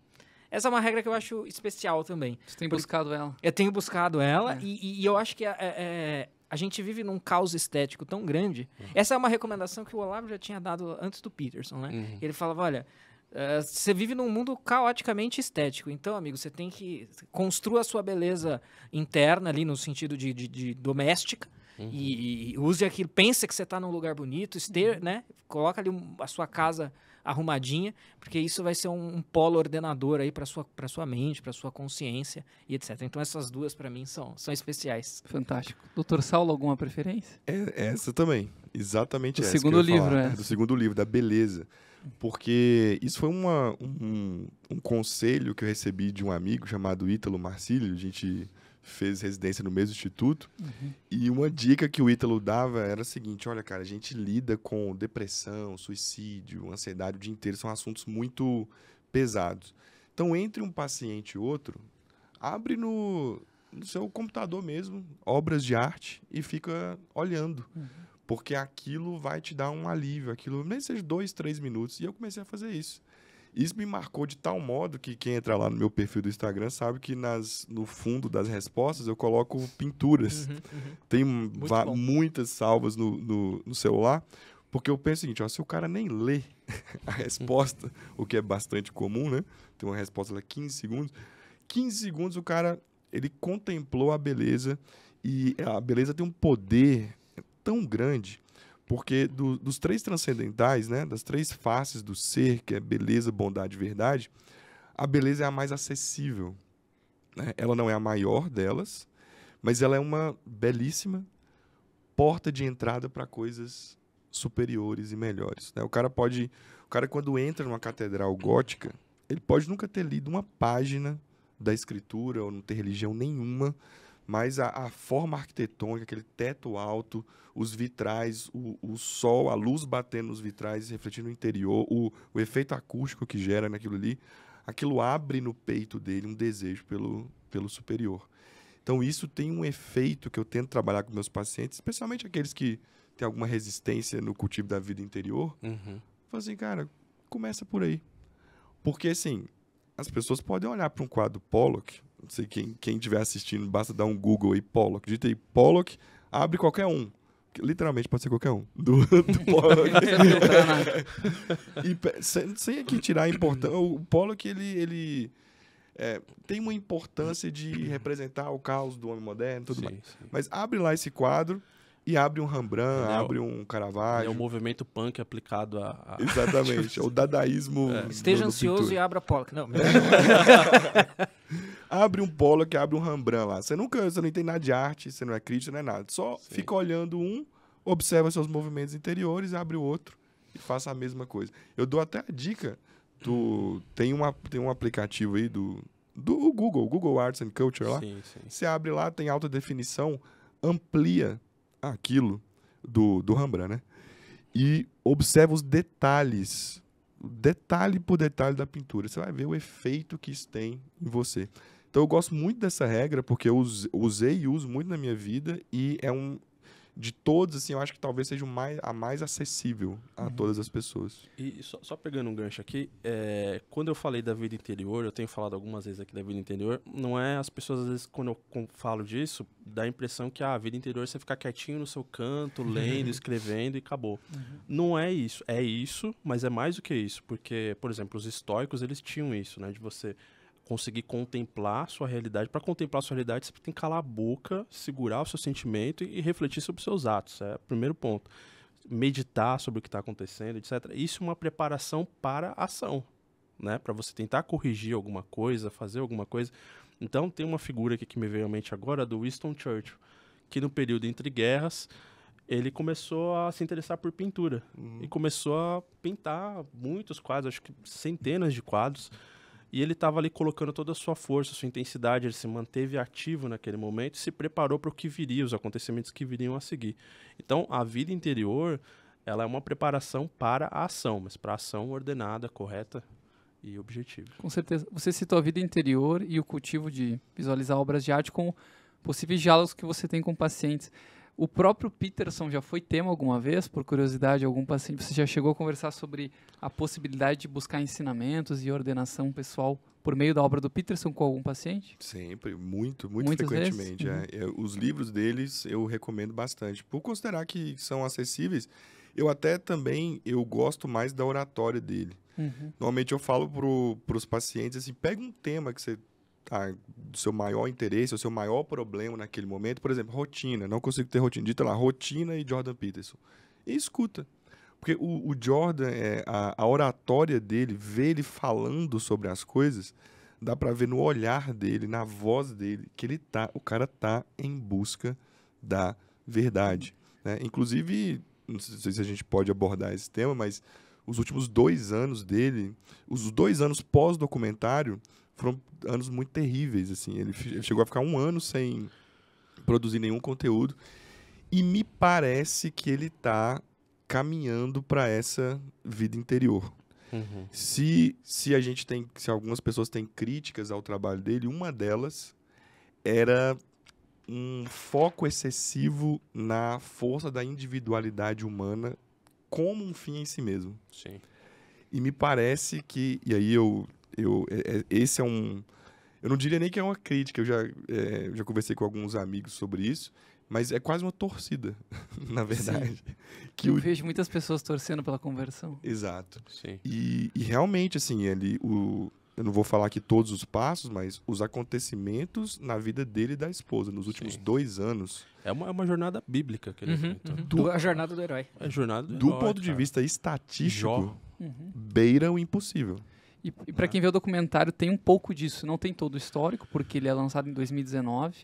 Essa é uma regra que eu acho especial também. Você tem buscado ela. Eu tenho buscado ela é. e, e, eu acho que é, é, é a gente vive num caos estético tão grande. Uhum. Essa é uma recomendação que o Olavo já tinha dado antes do Peterson, né? Uhum. Ele falava, olha, uh, você vive num mundo caoticamente estético. Então, amigo, você tem que construa a sua beleza interna ali no sentido de, de, de doméstica uhum. e, e, use aquilo, pensa que você está num lugar bonito, esteja, uhum. né? Coloca ali a sua casa arrumadinha, porque isso vai ser um, um polo ordenador aí para sua para sua mente, para sua consciência e etc. Então essas duas para mim são são especiais. Fantástico. Doutor Saulo, alguma preferência? É, essa também, exatamente. Do essa segundo livro, falar, é. Do segundo livro da beleza, porque isso foi uma, um, um conselho que eu recebi de um amigo chamado Ítalo Marcílio. A gente fez residência no mesmo instituto. Uhum. E uma dica que o Ítalo dava era a seguinte: olha, cara, a gente lida com depressão, suicídio, ansiedade o dia inteiro, são assuntos muito pesados. Então, entre um paciente e outro, abre no, no seu computador mesmo obras de arte e fica olhando. Uhum. Porque aquilo vai te dar um alívio, aquilo nem seja dois, três minutos. E eu comecei a fazer isso. Isso me marcou de tal modo que quem entra lá no meu perfil do Instagram sabe que nas, no fundo das respostas eu coloco pinturas. Uhum, uhum. Tem muitas salvas no, no, no, celular, porque eu penso o seguinte: ó, se o cara nem lê a resposta, o que é bastante comum, né? Tem uma resposta lá 15 segundos. 15 segundos o cara ele contemplou a beleza e a beleza tem um poder tão grande porque do, dos três transcendentais, né, das três faces do ser, que é beleza, bondade e verdade, a beleza é a mais acessível. Né? Ela não é a maior delas, mas ela é uma belíssima porta de entrada para coisas superiores e melhores. Né? O cara pode, o cara quando entra numa catedral gótica, ele pode nunca ter lido uma página da escritura ou não ter religião nenhuma, mas a, a, forma arquitetônica, aquele teto alto, os vitrais, o, o, sol, a luz batendo nos vitrais, refletindo no interior, o, o efeito acústico que gera naquilo ali, aquilo abre no peito dele um desejo pelo, pelo superior. Então, isso tem um efeito que eu tento trabalhar com meus pacientes, especialmente aqueles que têm alguma resistência no cultivo da vida interior. Uhum. assim, cara, começa por aí. Porque, assim, as pessoas podem olhar para um quadro Pollock não sei quem quem estiver assistindo, basta dar um Google aí, Pollock. Digita aí Pollock, abre qualquer um. Literalmente pode ser qualquer um. Do, do Pollock. e, sem, sem aqui tirar a importância. O Pollock, ele. ele é, tem uma importância de representar o caos do homem moderno tudo sim, mais. Sim. Mas abre lá esse quadro e abre um Rembrandt, é, abre um Caravaggio. É o um movimento punk aplicado a... a... Exatamente, é o dadaísmo... É. Esteja ansioso pintura. e abra Pollock. Não, abre um Pollock, abre um Rembrandt lá. Você nunca, você não entende nada de arte, você não é crítico, não é nada. Só Sim. fica olhando um, observa seus movimentos interiores, abre o outro e faça a mesma coisa. Eu dou até a dica do tem uma tem um aplicativo aí do do Google, Google Arts and Culture lá. Sim, sim. Você abre lá, tem alta definição, amplia aquilo do, do Rembrandt, né? E observa os detalhes, detalhe por detalhe da pintura. Você vai ver o efeito que isso tem em você. Então eu gosto muito dessa regra, porque eu usei e uso muito na minha vida, e é um. De todos, assim, eu acho que talvez seja mais, a mais acessível a uhum. todas as pessoas. E só, só pegando um gancho aqui, é, quando eu falei da vida interior, eu tenho falado algumas vezes aqui da vida interior, não é as pessoas, às vezes, quando eu falo disso, dá a impressão que ah, a vida interior é você ficar quietinho no seu canto, lendo, escrevendo e acabou. Uhum. Não é isso. É isso, mas é mais do que isso. Porque, por exemplo, os estoicos, eles tinham isso, né? De você conseguir contemplar sua realidade. Para contemplar sua realidade, você tem que calar a boca, segurar o seu sentimento e, refletir sobre os seus atos. É o primeiro ponto. Meditar sobre o que está acontecendo, etc. Isso é uma preparação para a ação, né? Para você tentar corrigir alguma coisa, fazer alguma coisa. Então, tem uma figura aqui que me veio à mente agora, do Winston Churchill, que no período entre guerras, ele começou a se interessar por pintura. Uhum. E começou a pintar muitos quadros, acho que centenas de quadros e ele estava ali colocando toda a sua força, sua intensidade, ele se manteve ativo naquele momento e se preparou para o que viria, os acontecimentos que viriam a seguir. Então, a vida interior, ela é uma preparação para a ação, mas para a ação ordenada, correta e objetiva. Com certeza. Você citou a vida interior e o cultivo de visualizar obras de arte com possíveis diálogos que você tem com pacientes. O próprio Peterson já foi tema alguma vez, por curiosidade, algum paciente? Você já chegou a conversar sobre a possibilidade de buscar ensinamentos e ordenação pessoal por meio da obra do Peterson com algum paciente? Sempre, muito, muito Muitas frequentemente. É. Uhum. Os livros deles eu recomendo bastante. Por considerar que são acessíveis, eu até também eu gosto mais da oratória dele. Uhum. Normalmente eu falo para os pacientes assim, pega um tema que você Tá, do seu maior interesse, o seu maior problema naquele momento. Por exemplo, rotina. Não consigo ter rotina. Dita lá, rotina e Jordan Peterson. E escuta. Porque o, o Jordan, é, a, a, oratória dele, ver ele falando sobre as coisas, dá para ver no olhar dele, na voz dele, que ele tá, o cara tá em busca da verdade. Né? Inclusive, não sei se a gente pode abordar esse tema, mas os últimos dois anos dele, os dois anos pós-documentário, foram anos muito terríveis, assim. Ele, ele chegou a ficar um ano sem produzir nenhum conteúdo. E me parece que ele está caminhando para essa vida interior. Uhum. Se, se a gente tem, se algumas pessoas têm críticas ao trabalho dele, uma delas era um foco excessivo na força da individualidade humana como um fim em si mesmo. Sim. E me parece que, e aí eu eu, é, é, esse é um. Eu não diria nem que é uma crítica, eu já, é, já conversei com alguns amigos sobre isso, mas é quase uma torcida, na verdade. Sim. Que eu o... vejo muitas pessoas torcendo pela conversão. Exato. Sim. E, e realmente, assim, ele, o, eu não vou falar aqui todos os passos, mas os acontecimentos na vida dele e da esposa nos últimos Sim. dois anos. É uma, é uma jornada bíblica que ele uhum, uhum. a jornada do herói. É a jornada do, do herói, ponto cara. de vista estatístico, uhum. beira o impossível. E, e para quem vê o documentário, tem um pouco disso. Não tem todo o histórico, porque ele é lançado em 2019,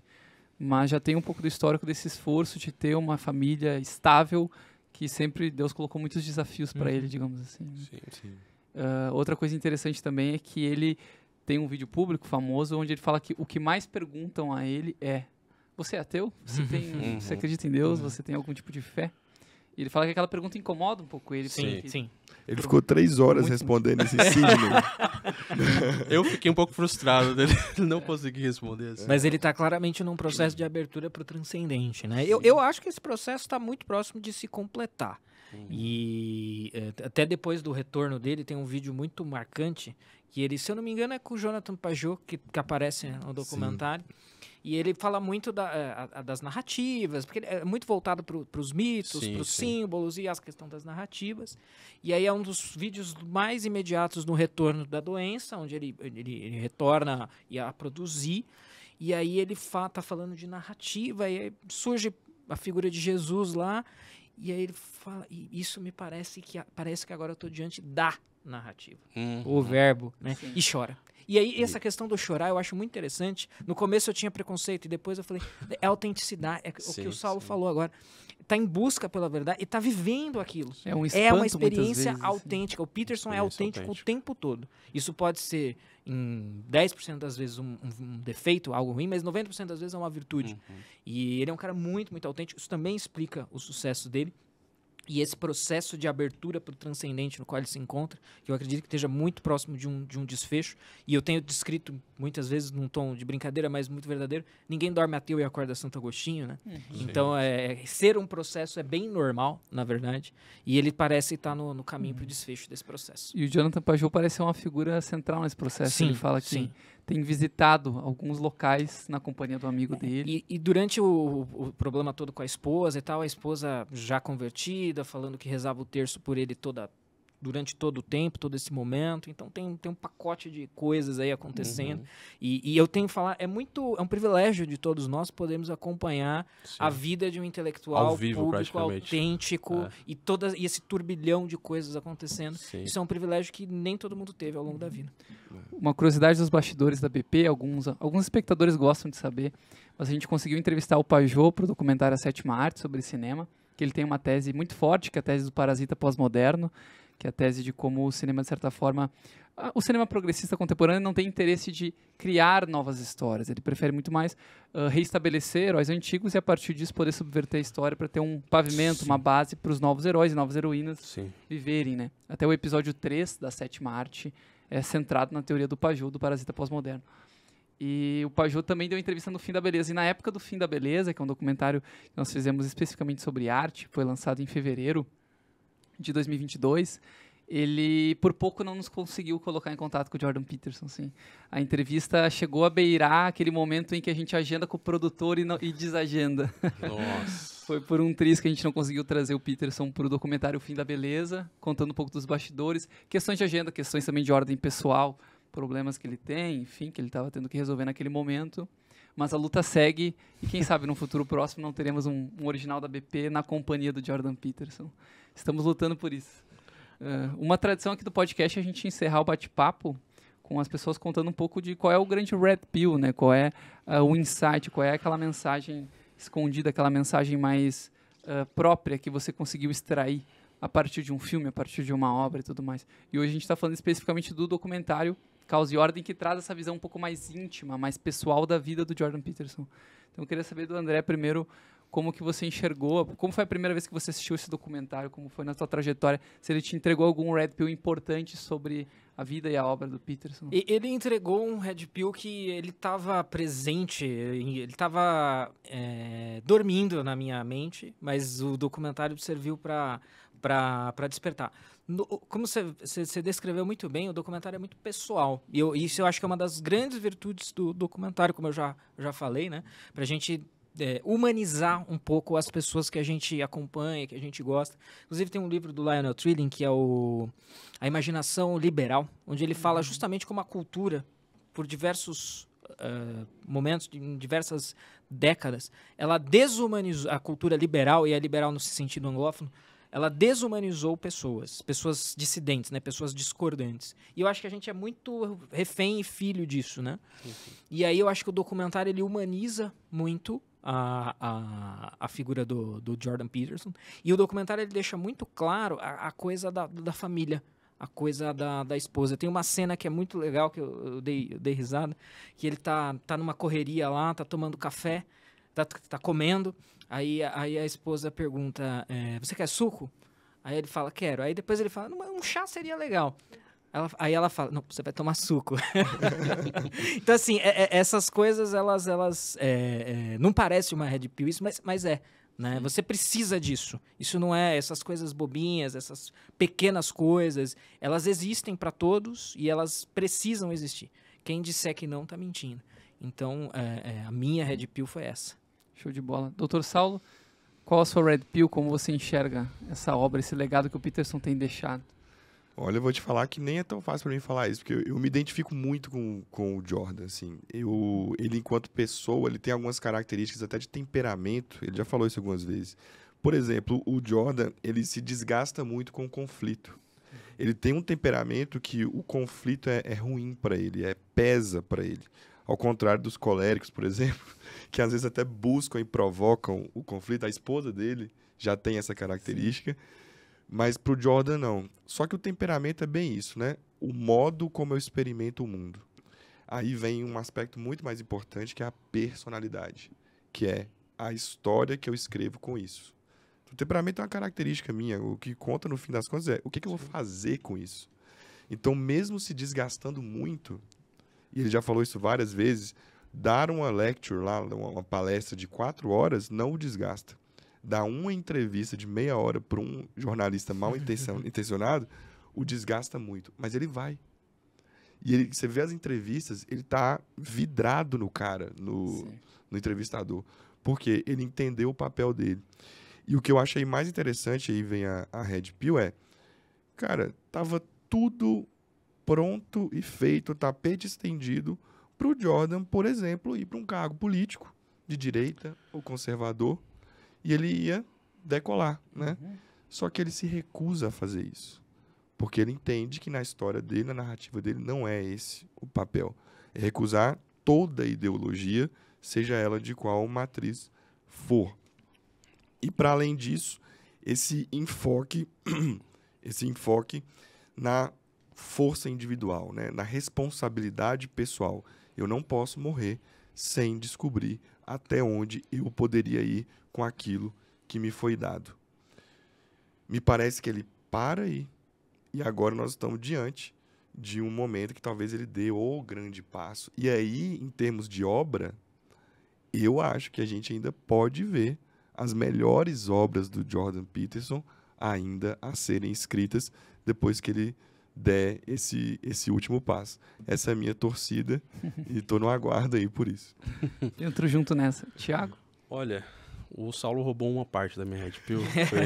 mas já tem um pouco do histórico desse esforço de ter uma família estável, que sempre Deus colocou muitos desafios para uhum. ele, digamos assim. Né? Sim, sim. Uh, outra coisa interessante também é que ele tem um vídeo público famoso onde ele fala que o que mais perguntam a ele é: Você é ateu? Você, tem, uhum. você acredita em Deus? Uhum. Você tem algum tipo de fé? E ele fala que aquela pergunta incomoda um pouco ele. Sim, sim. Ele ficou três horas Muito respondendo esse signo. Eu fiquei um pouco frustrado dele não conseguir responder. Assim. Mas ele está claramente num processo de abertura para o transcendente, né? Eu, eu acho que esse processo está muito próximo de se completar. Sim. Uhum. E eh, até depois do retorno dele, tem um vídeo muito marcante que ele, se eu não me engano, é com o Jonathan Pajot, que, que aparece né, no documentário. Sim e ele fala muito da, é, a, a, das narrativas, porque ele é muito voltado para os mitos, para os símbolos e as questões das narrativas. E aí é um dos vídeos mais imediatos no retorno da doença, onde ele, ele, ele retorna e a produzir. E aí ele fa, tá falando de narrativa, e aí surge a figura de Jesus lá, e aí ele fala, e isso me parece que parece que agora eu estou diante da narrativa, uhum. o verbo, né? Sim. E chora. E aí, essa questão do chorar eu acho muito interessante. No começo eu tinha preconceito e depois eu falei, é autenticidade, é sim, o que o Saulo sim. falou agora. Está em busca pela verdade e está vivendo aquilo. É, um é uma experiência vezes, autêntica. O Peterson é, é autêntico, o tempo todo. Isso pode ser em 10% das vezes um, um, defeito, algo ruim, mas 90% das vezes é uma virtude. Uhum. E ele é um cara muito, muito autêntico. Isso também explica o sucesso dele. E esse processo de abertura para o transcendente no qual ele se encontra, que eu acredito que esteja muito próximo de um, de um desfecho, e eu tenho descrito muitas vezes num tom de brincadeira, mas muito verdadeiro, ninguém dorme ateu e acorda Santo Agostinho, né? Uhum. Então, é, ser um processo é bem normal, na verdade, e ele parece estar tá no, no caminho uhum. para o desfecho desse processo. E o Jonathan Pajou parece ser uma figura central nesse processo. Sim, ele fala que sim tem visitado alguns locais na companhia do amigo é, dele. E, e durante o, o, problema todo com a esposa e tal, a esposa já convertida, falando que rezava o terço por ele toda durante todo o tempo, todo esse momento. Então tem, tem um pacote de coisas aí acontecendo. Uhum. E, e, eu tenho que falar, é muito. É um privilégio de todos nós podermos acompanhar Sim. a vida de um intelectual vivo, público, né? autêntico é. e, toda, e esse turbilhão de coisas acontecendo. Sim. Isso é um privilégio que nem todo mundo teve ao longo da vida. É. Uma curiosidade dos bastidores da BP, alguns, alguns espectadores gostam de saber, mas a gente conseguiu entrevistar o Pajô para o documentário A Sétima Arte sobre cinema, que ele tem uma tese muito forte, que é a tese do parasita pós-moderno, que é a tese de como o cinema, de certa forma, o cinema progressista contemporâneo não tem interesse de criar novas histórias. Ele prefere muito mais uh, reestabelecer heróis antigos e, a partir disso, poder subverter a história para ter um pavimento, Sim. uma base para os novos heróis e novas heroínas Sim. viverem. Né? Até o episódio 3 da Sétima Arte é centrado na teoria do Pajot, do parasita pós-moderno. E o Pajot também deu entrevista no Fim da Beleza. E na época do Fim da Beleza, que é um documentário que nós fizemos especificamente sobre arte, foi lançado em fevereiro de 2022, ele por pouco não nos conseguiu colocar em contato com o Jordan Peterson, sim. A entrevista chegou a beirar aquele momento em que a gente agenda com o produtor e, não, e desagenda. Nossa. Foi por um triz que a gente não conseguiu trazer o Peterson para o documentário O Fim da Beleza, contando um pouco dos bastidores, questões de agenda, questões também de ordem pessoal, problemas que ele tem, enfim, que ele estava tendo que resolver naquele momento. Mas a luta segue e quem sabe no futuro próximo não teremos um, um original da BP na companhia do Jordan Peterson. Estamos lutando por isso. Uh, uma tradição aqui do podcast é a gente encerrar o bate-papo com as pessoas contando um pouco de qual é o grande red pill, né? Qual é uh, o insight, qual é aquela mensagem escondida, aquela mensagem mais uh, própria que você conseguiu extrair a partir de um filme, a partir de uma obra e tudo mais. E hoje a gente está falando especificamente do documentário Caos e Ordem, que traz essa visão um pouco mais íntima, mais pessoal da vida do Jordan Peterson. Então eu queria saber do André primeiro como que você enxergou, como foi a primeira vez que você assistiu esse documentário, como foi na sua trajetória, se ele te entregou algum red pill importante sobre a vida e a obra do Peterson. Ele entregou um red pill que ele estava presente, ele estava é, dormindo na minha mente, mas o documentário serviu para para despertar. No, como você descreveu muito bem, o documentário é muito pessoal. E eu, isso eu acho que é uma das grandes virtudes do documentário, como eu já, já falei, né? Para a gente é, humanizar um pouco as pessoas que a gente acompanha, que a gente gosta. Inclusive tem um livro do Lionel Trilling que é o A Imaginação Liberal, onde ele fala uhum. justamente como a cultura, por diversos uh, momentos, em diversas décadas, ela desumanizou a cultura liberal e a é liberal no sentido anglófono, ela desumanizou pessoas, pessoas dissidentes, né, pessoas discordantes. E eu acho que a gente é muito refém e filho disso, né? Sim, uhum. sim. E aí eu acho que o documentário ele humaniza muito a, a, a figura do, do, Jordan Peterson. E o documentário ele deixa muito claro a, a coisa da, da família, a coisa da, da esposa. Tem uma cena que é muito legal, que eu, eu, dei, eu dei risada, que ele tá, tá numa correria lá, tá tomando café, tá, tá comendo, aí, aí a esposa pergunta, é, você quer suco? Aí ele fala, quero. Aí depois ele fala, um chá seria legal. Ela, aí ela fala, não, você vai tomar suco. então, assim, é, é, essas coisas, elas, elas é, é, não parece uma red pill isso, mas, mas é. Né? Você precisa disso. Isso não é essas coisas bobinhas, essas pequenas coisas. Elas existem para todos e elas precisam existir. Quem disser que não está mentindo. Então, é, é, a minha red pill foi essa. Show de bola. Doutor Saulo, qual a sua red pill? Como você enxerga essa obra, esse legado que o Peterson tem deixado? Olha, eu vou te falar que nem é tão fácil para mim falar isso, porque eu, eu, me identifico muito com, com o Jordan, assim. Eu, ele, enquanto pessoa, ele tem algumas características até de temperamento, ele já falou isso algumas vezes. Por exemplo, o Jordan, ele se desgasta muito com o conflito. Ele tem um temperamento que o conflito é, é ruim para ele, é pesa para ele. Ao contrário dos coléricos, por exemplo, que às vezes até buscam e provocam o conflito. A esposa dele já tem essa característica. Sim mas pro Jordan, não. Só que o temperamento é bem isso, né? O modo como eu experimento o mundo. Aí vem um aspecto muito mais importante, que é a personalidade. Que é a história que eu escrevo com isso. O temperamento é uma característica minha. O que conta, no fim das contas, é o que, que eu vou fazer com isso. Então, mesmo se desgastando muito, e ele já falou isso várias vezes, dar uma lecture lá, uma palestra de quatro horas, não o desgasta dar uma entrevista de meia hora para um jornalista mal intencionado, o desgasta muito. Mas ele vai. E ele, você vê as entrevistas, ele tá vidrado no cara, no, no, entrevistador. Porque ele entendeu o papel dele. E o que eu achei mais interessante, aí vem a, a Red Pill, é... Cara, tava tudo pronto e feito, tapete estendido, para o Jordan, por exemplo, ir para um cargo político de direita ou conservador e ele ia decolar, né? Uhum. Só que ele se recusa a fazer isso, porque ele entende que na história dele, na narrativa dele, não é esse o papel. É recusar toda ideologia, seja ela de qual matriz for. E para além disso, esse enfoque, esse enfoque na força individual, né? na responsabilidade pessoal. Eu não posso morrer sem descobrir até onde eu poderia ir com aquilo que me foi dado. Me parece que ele para aí. E agora nós estamos diante de um momento que talvez ele dê o grande passo. E aí, em termos de obra, eu acho que a gente ainda pode ver as melhores obras do Jordan Peterson ainda a serem escritas depois que ele der esse, esse último passo. Essa é a minha torcida e estou no aguardo aí por isso. Entro junto nessa. Tiago? Olha, o Saulo roubou uma parte da minha Red Pill,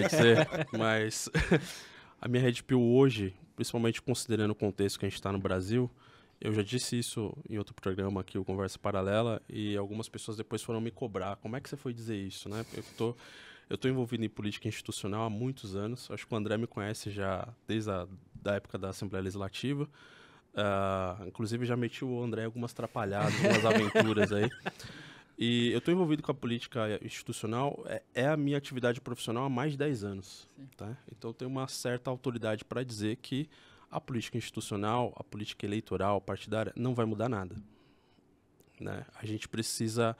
dizer, mas a minha Red Pill hoje, principalmente considerando o contexto que a gente está no Brasil, eu já disse isso em outro programa aqui, o Conversa Paralela, e algumas pessoas depois foram me cobrar. Como é que você foi dizer isso, né? Eu tô, eu tô envolvido em política institucional há muitos anos. Acho que o André me conhece já desde a da época da Assembleia Legislativa. Uh, inclusive já meti o André algumas atrapalhadas, algumas aventuras aí. E eu estou envolvido com a política institucional, é, é, a minha atividade profissional há mais de 10 anos. Tá? Então eu tenho uma certa autoridade para dizer que a política institucional, a política eleitoral, partidária, não vai mudar nada. Né? A gente precisa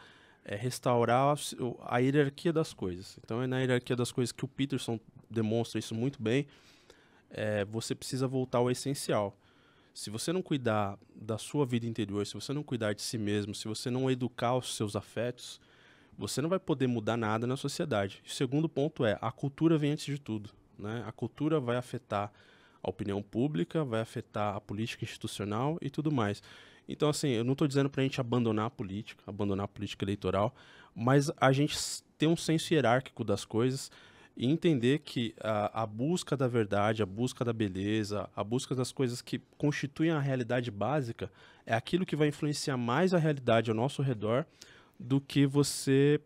é, restaurar a, a hierarquia das coisas. Então é na hierarquia das coisas que o Peterson demonstra isso muito bem é, você precisa voltar ao essencial. Se você não cuidar da sua vida interior, se você não cuidar de si mesmo, se você não educar os seus afetos, você não vai poder mudar nada na sociedade. O segundo ponto é a cultura vem antes de tudo. Né? A cultura vai afetar a opinião pública, vai afetar a política institucional e tudo mais. Então, assim, eu não estou dizendo para a gente abandonar a política, abandonar a política eleitoral, mas a gente tem um senso hierárquico das coisas e entender que a, a, busca da verdade, a busca da beleza, a busca das coisas que constituem a realidade básica é aquilo que vai influenciar mais a realidade ao nosso redor do que você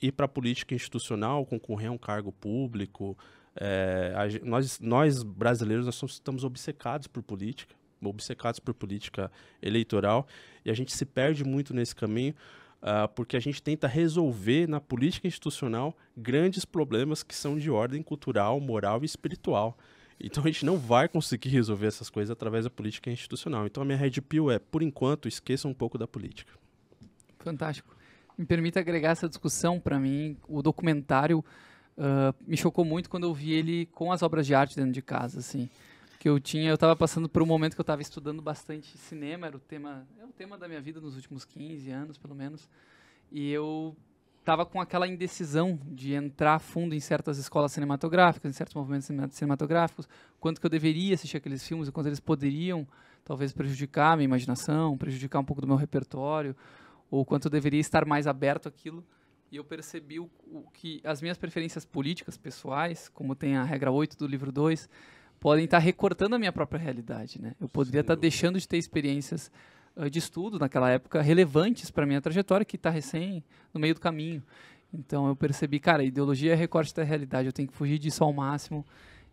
ir para a política institucional, concorrer a um cargo público. É, a, nós, nós brasileiros nós estamos obcecados por política, obcecados por política eleitoral e a gente se perde muito nesse caminho uh, porque a gente tenta resolver na política institucional grandes problemas que são de ordem cultural, moral e espiritual. Então a gente não vai conseguir resolver essas coisas através da política institucional. Então a minha red pill é, por enquanto, esqueça um pouco da política. Fantástico. Me permita agregar essa discussão para mim. O documentário uh, me chocou muito quando eu vi ele com as obras de arte dentro de casa, assim que eu tinha, eu estava passando por um momento que eu estava estudando bastante cinema, era o tema, é o tema da minha vida nos últimos 15 anos, pelo menos. E eu estava com aquela indecisão de entrar fundo em certas escolas cinematográficas, em certos movimentos cinematográficos, quanto que eu deveria assistir aqueles filmes, quanto eles poderiam talvez prejudicar a minha imaginação, prejudicar um pouco do meu repertório, ou quanto eu deveria estar mais aberto àquilo. E eu percebi o, o que as minhas preferências políticas pessoais, como tem a regra 8 do livro 2, podem estar tá recortando a minha própria realidade, né? Eu poderia estar tá deixando de ter experiências uh, de estudo naquela época relevantes para minha trajetória que está recém no meio do caminho. Então eu percebi, cara, ideologia é recorte da realidade. Eu tenho que fugir disso ao máximo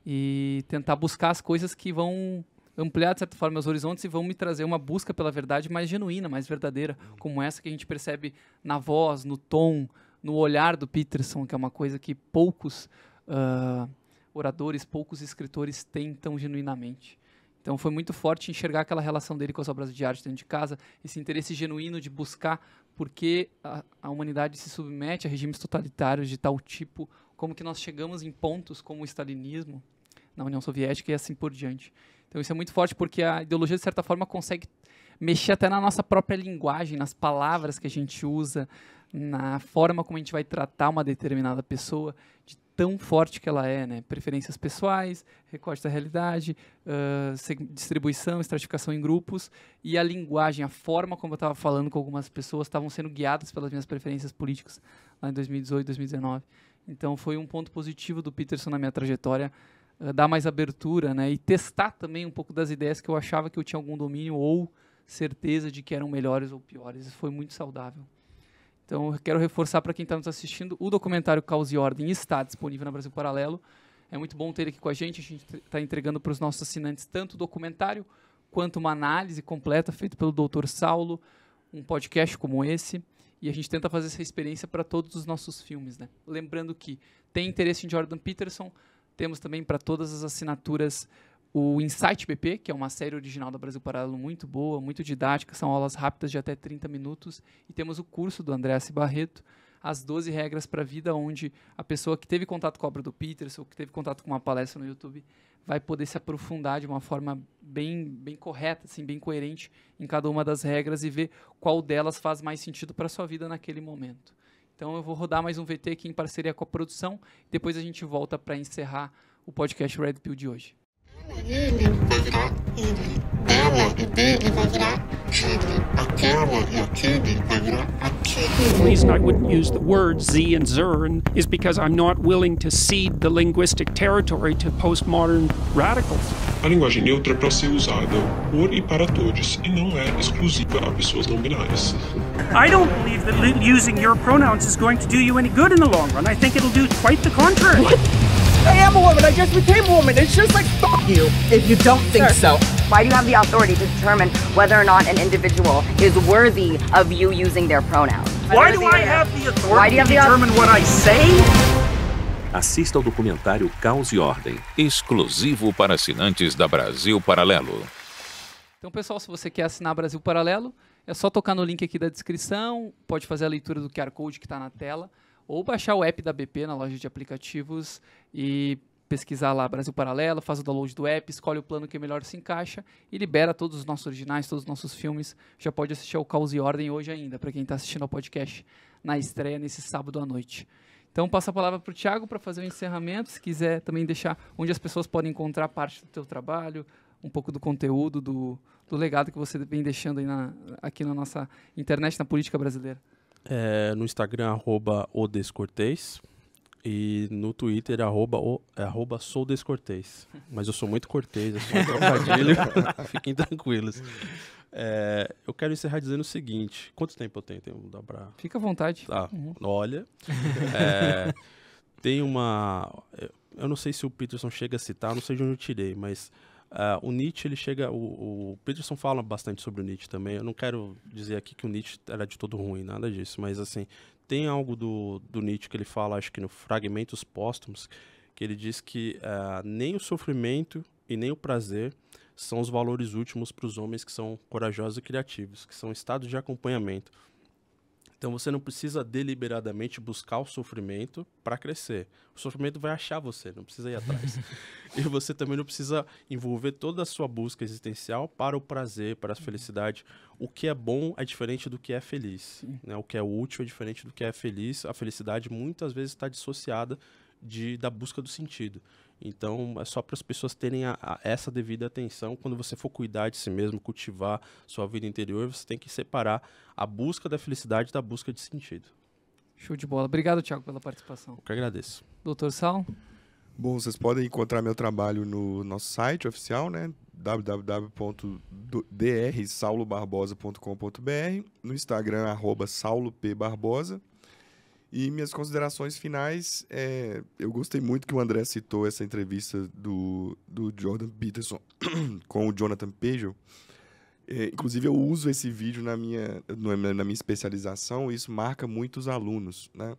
e tentar buscar as coisas que vão ampliar de certa forma meus horizontes e vão me trazer uma busca pela verdade mais genuína, mais verdadeira, uhum. como essa que a gente percebe na voz, no tom, no olhar do Peterson, que é uma coisa que poucos uh, oradores, poucos escritores têm tão genuinamente. Então foi muito forte enxergar aquela relação dele com as obras de arte dentro de casa, esse interesse genuíno de buscar por que a, a humanidade se submete a regimes totalitários de tal tipo, como que nós chegamos em pontos como o stalinismo na União Soviética e assim por diante. Então isso é muito forte porque a ideologia de certa forma consegue mexer até na nossa própria linguagem, nas palavras que a gente usa, na forma como a gente vai tratar uma determinada pessoa, de tão forte que ela é, né? Preferências pessoais, recorte da realidade, uh, distribuição, estratificação em grupos e a linguagem, a forma como eu estava falando com algumas pessoas, estavam sendo guiadas pelas minhas preferências políticas lá em 2018, 2019. Então foi um ponto positivo do Peterson na minha trajetória uh, dar mais abertura, né? E testar também um pouco das ideias que eu achava que eu tinha algum domínio ou certeza de que eram melhores ou piores. Isso foi muito saudável. Então, eu quero reforçar para quem está nos assistindo, o documentário Caos e Ordem está disponível na Brasil Paralelo. É muito bom ter ele aqui com a gente. A gente está entregando para os nossos assinantes tanto o documentário quanto uma análise completa feita pelo Dr. Saulo, um podcast como esse. E a gente tenta fazer essa experiência para todos os nossos filmes, né? Lembrando que tem interesse em Jordan Peterson, temos também para todas as assinaturas o Insight BP, que é uma série original da Brasil Paralelo muito boa, muito didática, são aulas rápidas de até 30 minutos. E temos o curso do André S. Barreto, As 12 Regras para a Vida, onde a pessoa que teve contato com a obra do Peters ou que teve contato com uma palestra no YouTube vai poder se aprofundar de uma forma bem, bem correta, assim, bem coerente em cada uma das regras e ver qual delas faz mais sentido para a sua vida naquele momento. Então eu vou rodar mais um VT aqui em parceria com a produção, depois a gente volta para encerrar o podcast Red Pill de hoje. The reason I wouldn't use the words Z and Zern is because I'm not willing to cede the linguistic territory to postmodern radicals. A linguagem neutra é para ser usada por e para todos e não é exclusiva a pessoas não binárias. I don't believe that using your pronouns is going to do you any good in the long run. I think it'll do quite the contrary. What? I am a woman. I just became a woman. It's just like fuck you if you don't think sure. so. Why do you have the authority to determine whether or not an individual is worthy of you using their pronouns? Why do I have the authority Why do you have to determine what I say? Assista ao documentário Caos e Ordem, exclusivo para assinantes da Brasil Paralelo. Então, pessoal, se você quer assinar Brasil Paralelo, é só tocar no link aqui da descrição, pode fazer a leitura do QR Code que está na tela, ou baixar o app da BP na loja de aplicativos e pesquisar lá Brasil Paralelo, faz o download do app, escolhe o plano que é melhor se encaixa e libera todos os nossos originais, todos os nossos filmes. Já pode assistir ao Caos e Ordem hoje ainda, para quem está assistindo ao podcast na estreia nesse sábado à noite. Então, passa a palavra para o Tiago para fazer o encerramento. Se quiser também deixar onde as pessoas podem encontrar parte do teu trabalho, um pouco do conteúdo, do, do legado que você vem deixando na, aqui na nossa internet, na política brasileira. É, no Instagram, arroba e no Twitter, arroba, é arroba sou descortês. Mas eu sou muito cortês, eu é sou um trocadilho. Fiquem tranquilos. É, eu quero encerrar dizendo o seguinte: quanto tempo eu tenho? Tem, dá pra... Fica à vontade. Tá, uhum. olha. É, tem uma. Eu não sei se o Peterson chega a citar, não sei de onde eu tirei, mas uh, o Nietzsche, ele chega. O, o, Peterson fala bastante sobre o Nietzsche também. Eu não quero dizer aqui que o Nietzsche era de todo ruim, nada disso, mas assim, tem algo do, do Nietzsche que ele fala, acho que no Fragmentos Póstumos, que ele diz que uh, nem o sofrimento e nem o prazer são os valores últimos para os homens que são corajosos e criativos, que são estados de acompanhamento. Então você não precisa deliberadamente buscar o sofrimento para crescer. O sofrimento vai achar você, não precisa ir atrás. e você também não precisa envolver toda a sua busca existencial para o prazer, para a uhum. felicidade. O que é bom é diferente do que é feliz. Né? O que é útil é diferente do que é feliz. A felicidade muitas vezes está dissociada de, da busca do sentido. Então, é só para as pessoas terem a, a, essa devida atenção. Quando você for cuidar de si mesmo, cultivar sua vida interior, você tem que separar a busca da felicidade da busca de sentido. Show de bola. Obrigado, Tiago, pela participação. Eu que agradeço. Doutor Sal? Bom, vocês podem encontrar meu trabalho no nosso site oficial, né? www.drsaulobarbosa.com.br No Instagram, arroba saulopbarbosa. E minhas considerações finais, é, eu gostei muito que o André citou essa entrevista do, do Jordan Peterson com o Jonathan Page. É, inclusive, eu uso esse vídeo na minha, na minha especialização e isso marca muitos alunos. Né?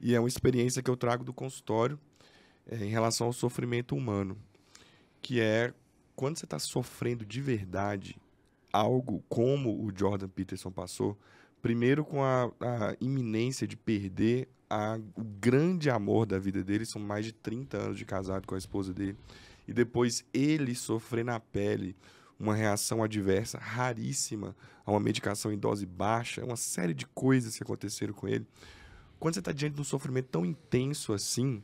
E é uma experiência que eu trago do consultório é, em relação ao sofrimento humano, que é quando você está sofrendo de verdade algo como o Jordan Peterson passou, Primeiro, com a, a iminência de perder a, o grande amor da vida dele, são mais de 30 anos de casado com a esposa dele. E depois ele sofrer na pele uma reação adversa raríssima a uma medicação em dose baixa, uma série de coisas que aconteceram com ele. Quando você está diante de um sofrimento tão intenso assim,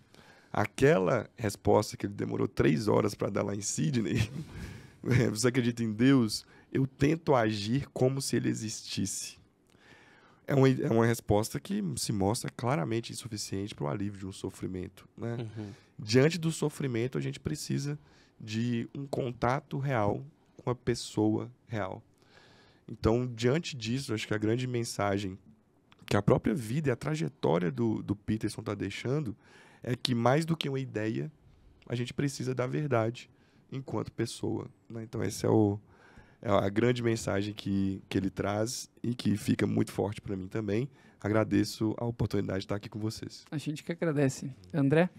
aquela resposta que ele demorou três horas para dar lá em Sydney, você acredita em Deus? Eu tento agir como se ele existisse. É uma, é uma resposta que se mostra claramente insuficiente para o alívio de um sofrimento. Né? Uhum. Diante do sofrimento, a gente precisa de um contato real com a pessoa real. Então, diante disso, acho que a grande mensagem que a própria vida e a trajetória do, do Peterson está deixando é que, mais do que uma ideia, a gente precisa da verdade enquanto pessoa. Né? Então, esse é o, é a grande mensagem que, que ele traz e que fica muito forte para mim também. Agradeço a oportunidade de estar aqui com vocês. A gente que agradece. André?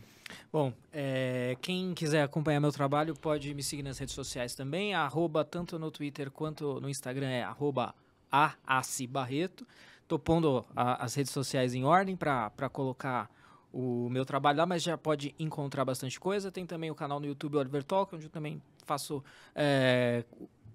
Bom, é, quem quiser acompanhar meu trabalho pode me seguir nas redes sociais também, arroba, tanto no Twitter quanto no Instagram é arroba aacibarreto. Estou pondo a, as redes sociais em ordem para colocar o meu trabalho lá, mas já pode encontrar bastante coisa. Tem também o canal no YouTube Oliver Talk, onde eu também faço é,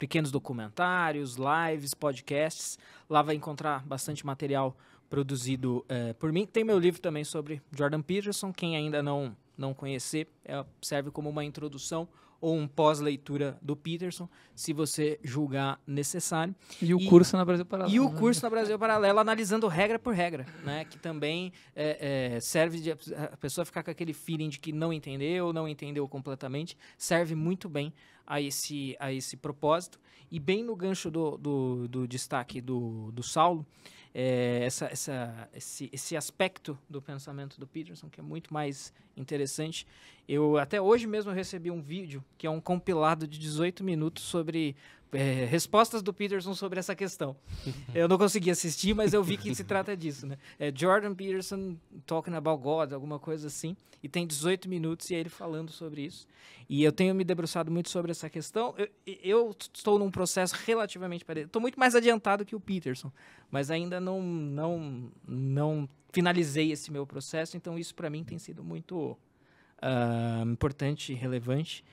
pequenos documentários, lives, podcasts. Lá vai encontrar bastante material produzido é, por mim. Tem meu livro também sobre Jordan Peterson. Quem ainda não, não conhecer, é, serve como uma introdução ou um pós-leitura do Peterson, se você julgar necessário. E o e, curso na Brasil Paralelo. E o né? curso na Brasil Paralelo, analisando regra por regra, né? Que também é, é, serve de a pessoa ficar com aquele feeling de que não entendeu, não entendeu completamente, serve muito bem a esse, a esse propósito. E bem no gancho do, do, do destaque do, do Saulo, é, essa, essa, esse, esse aspecto do pensamento do Peterson, que é muito mais interessante. Eu até hoje mesmo recebi um vídeo, que é um compilado de 18 minutos sobre é, respostas do Peterson sobre essa questão. eu não consegui assistir, mas eu vi que se trata disso, né? É Jordan Peterson talking about God, alguma coisa assim, e tem 18 minutos e é ele falando sobre isso. E eu tenho me debruçado muito sobre essa questão. Eu, eu estou num processo relativamente parecido. Estou muito mais adiantado que o Peterson, mas ainda não não não finalizei esse meu processo. Então isso para mim tem sido muito uh, importante, relevante.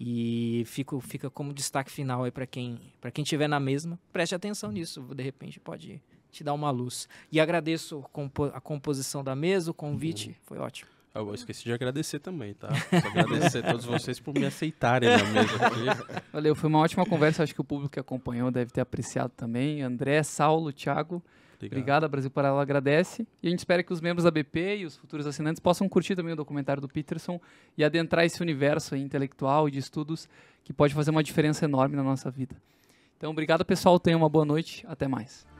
E fico, fica como destaque final aí para quem para quem tiver na mesma, preste atenção nisso, de repente pode te dar uma luz. E agradeço a composição da mesa, o convite, uhum. foi ótimo. Ah, eu esqueci de agradecer também, tá? agradecer a todos vocês por me aceitarem na mesa aqui. Valeu, foi uma ótima conversa, acho que o público que acompanhou deve ter apreciado também. André, Saulo, Thiago. Obrigado. Obrigado, Brasil Paralelo agradece. E a gente espera que os membros da BP e os futuros assinantes possam curtir também o documentário do Peterson e adentrar esse universo intelectual e de estudos que pode fazer uma diferença enorme na nossa vida. Então, obrigado pessoal, tenha uma boa noite, até mais.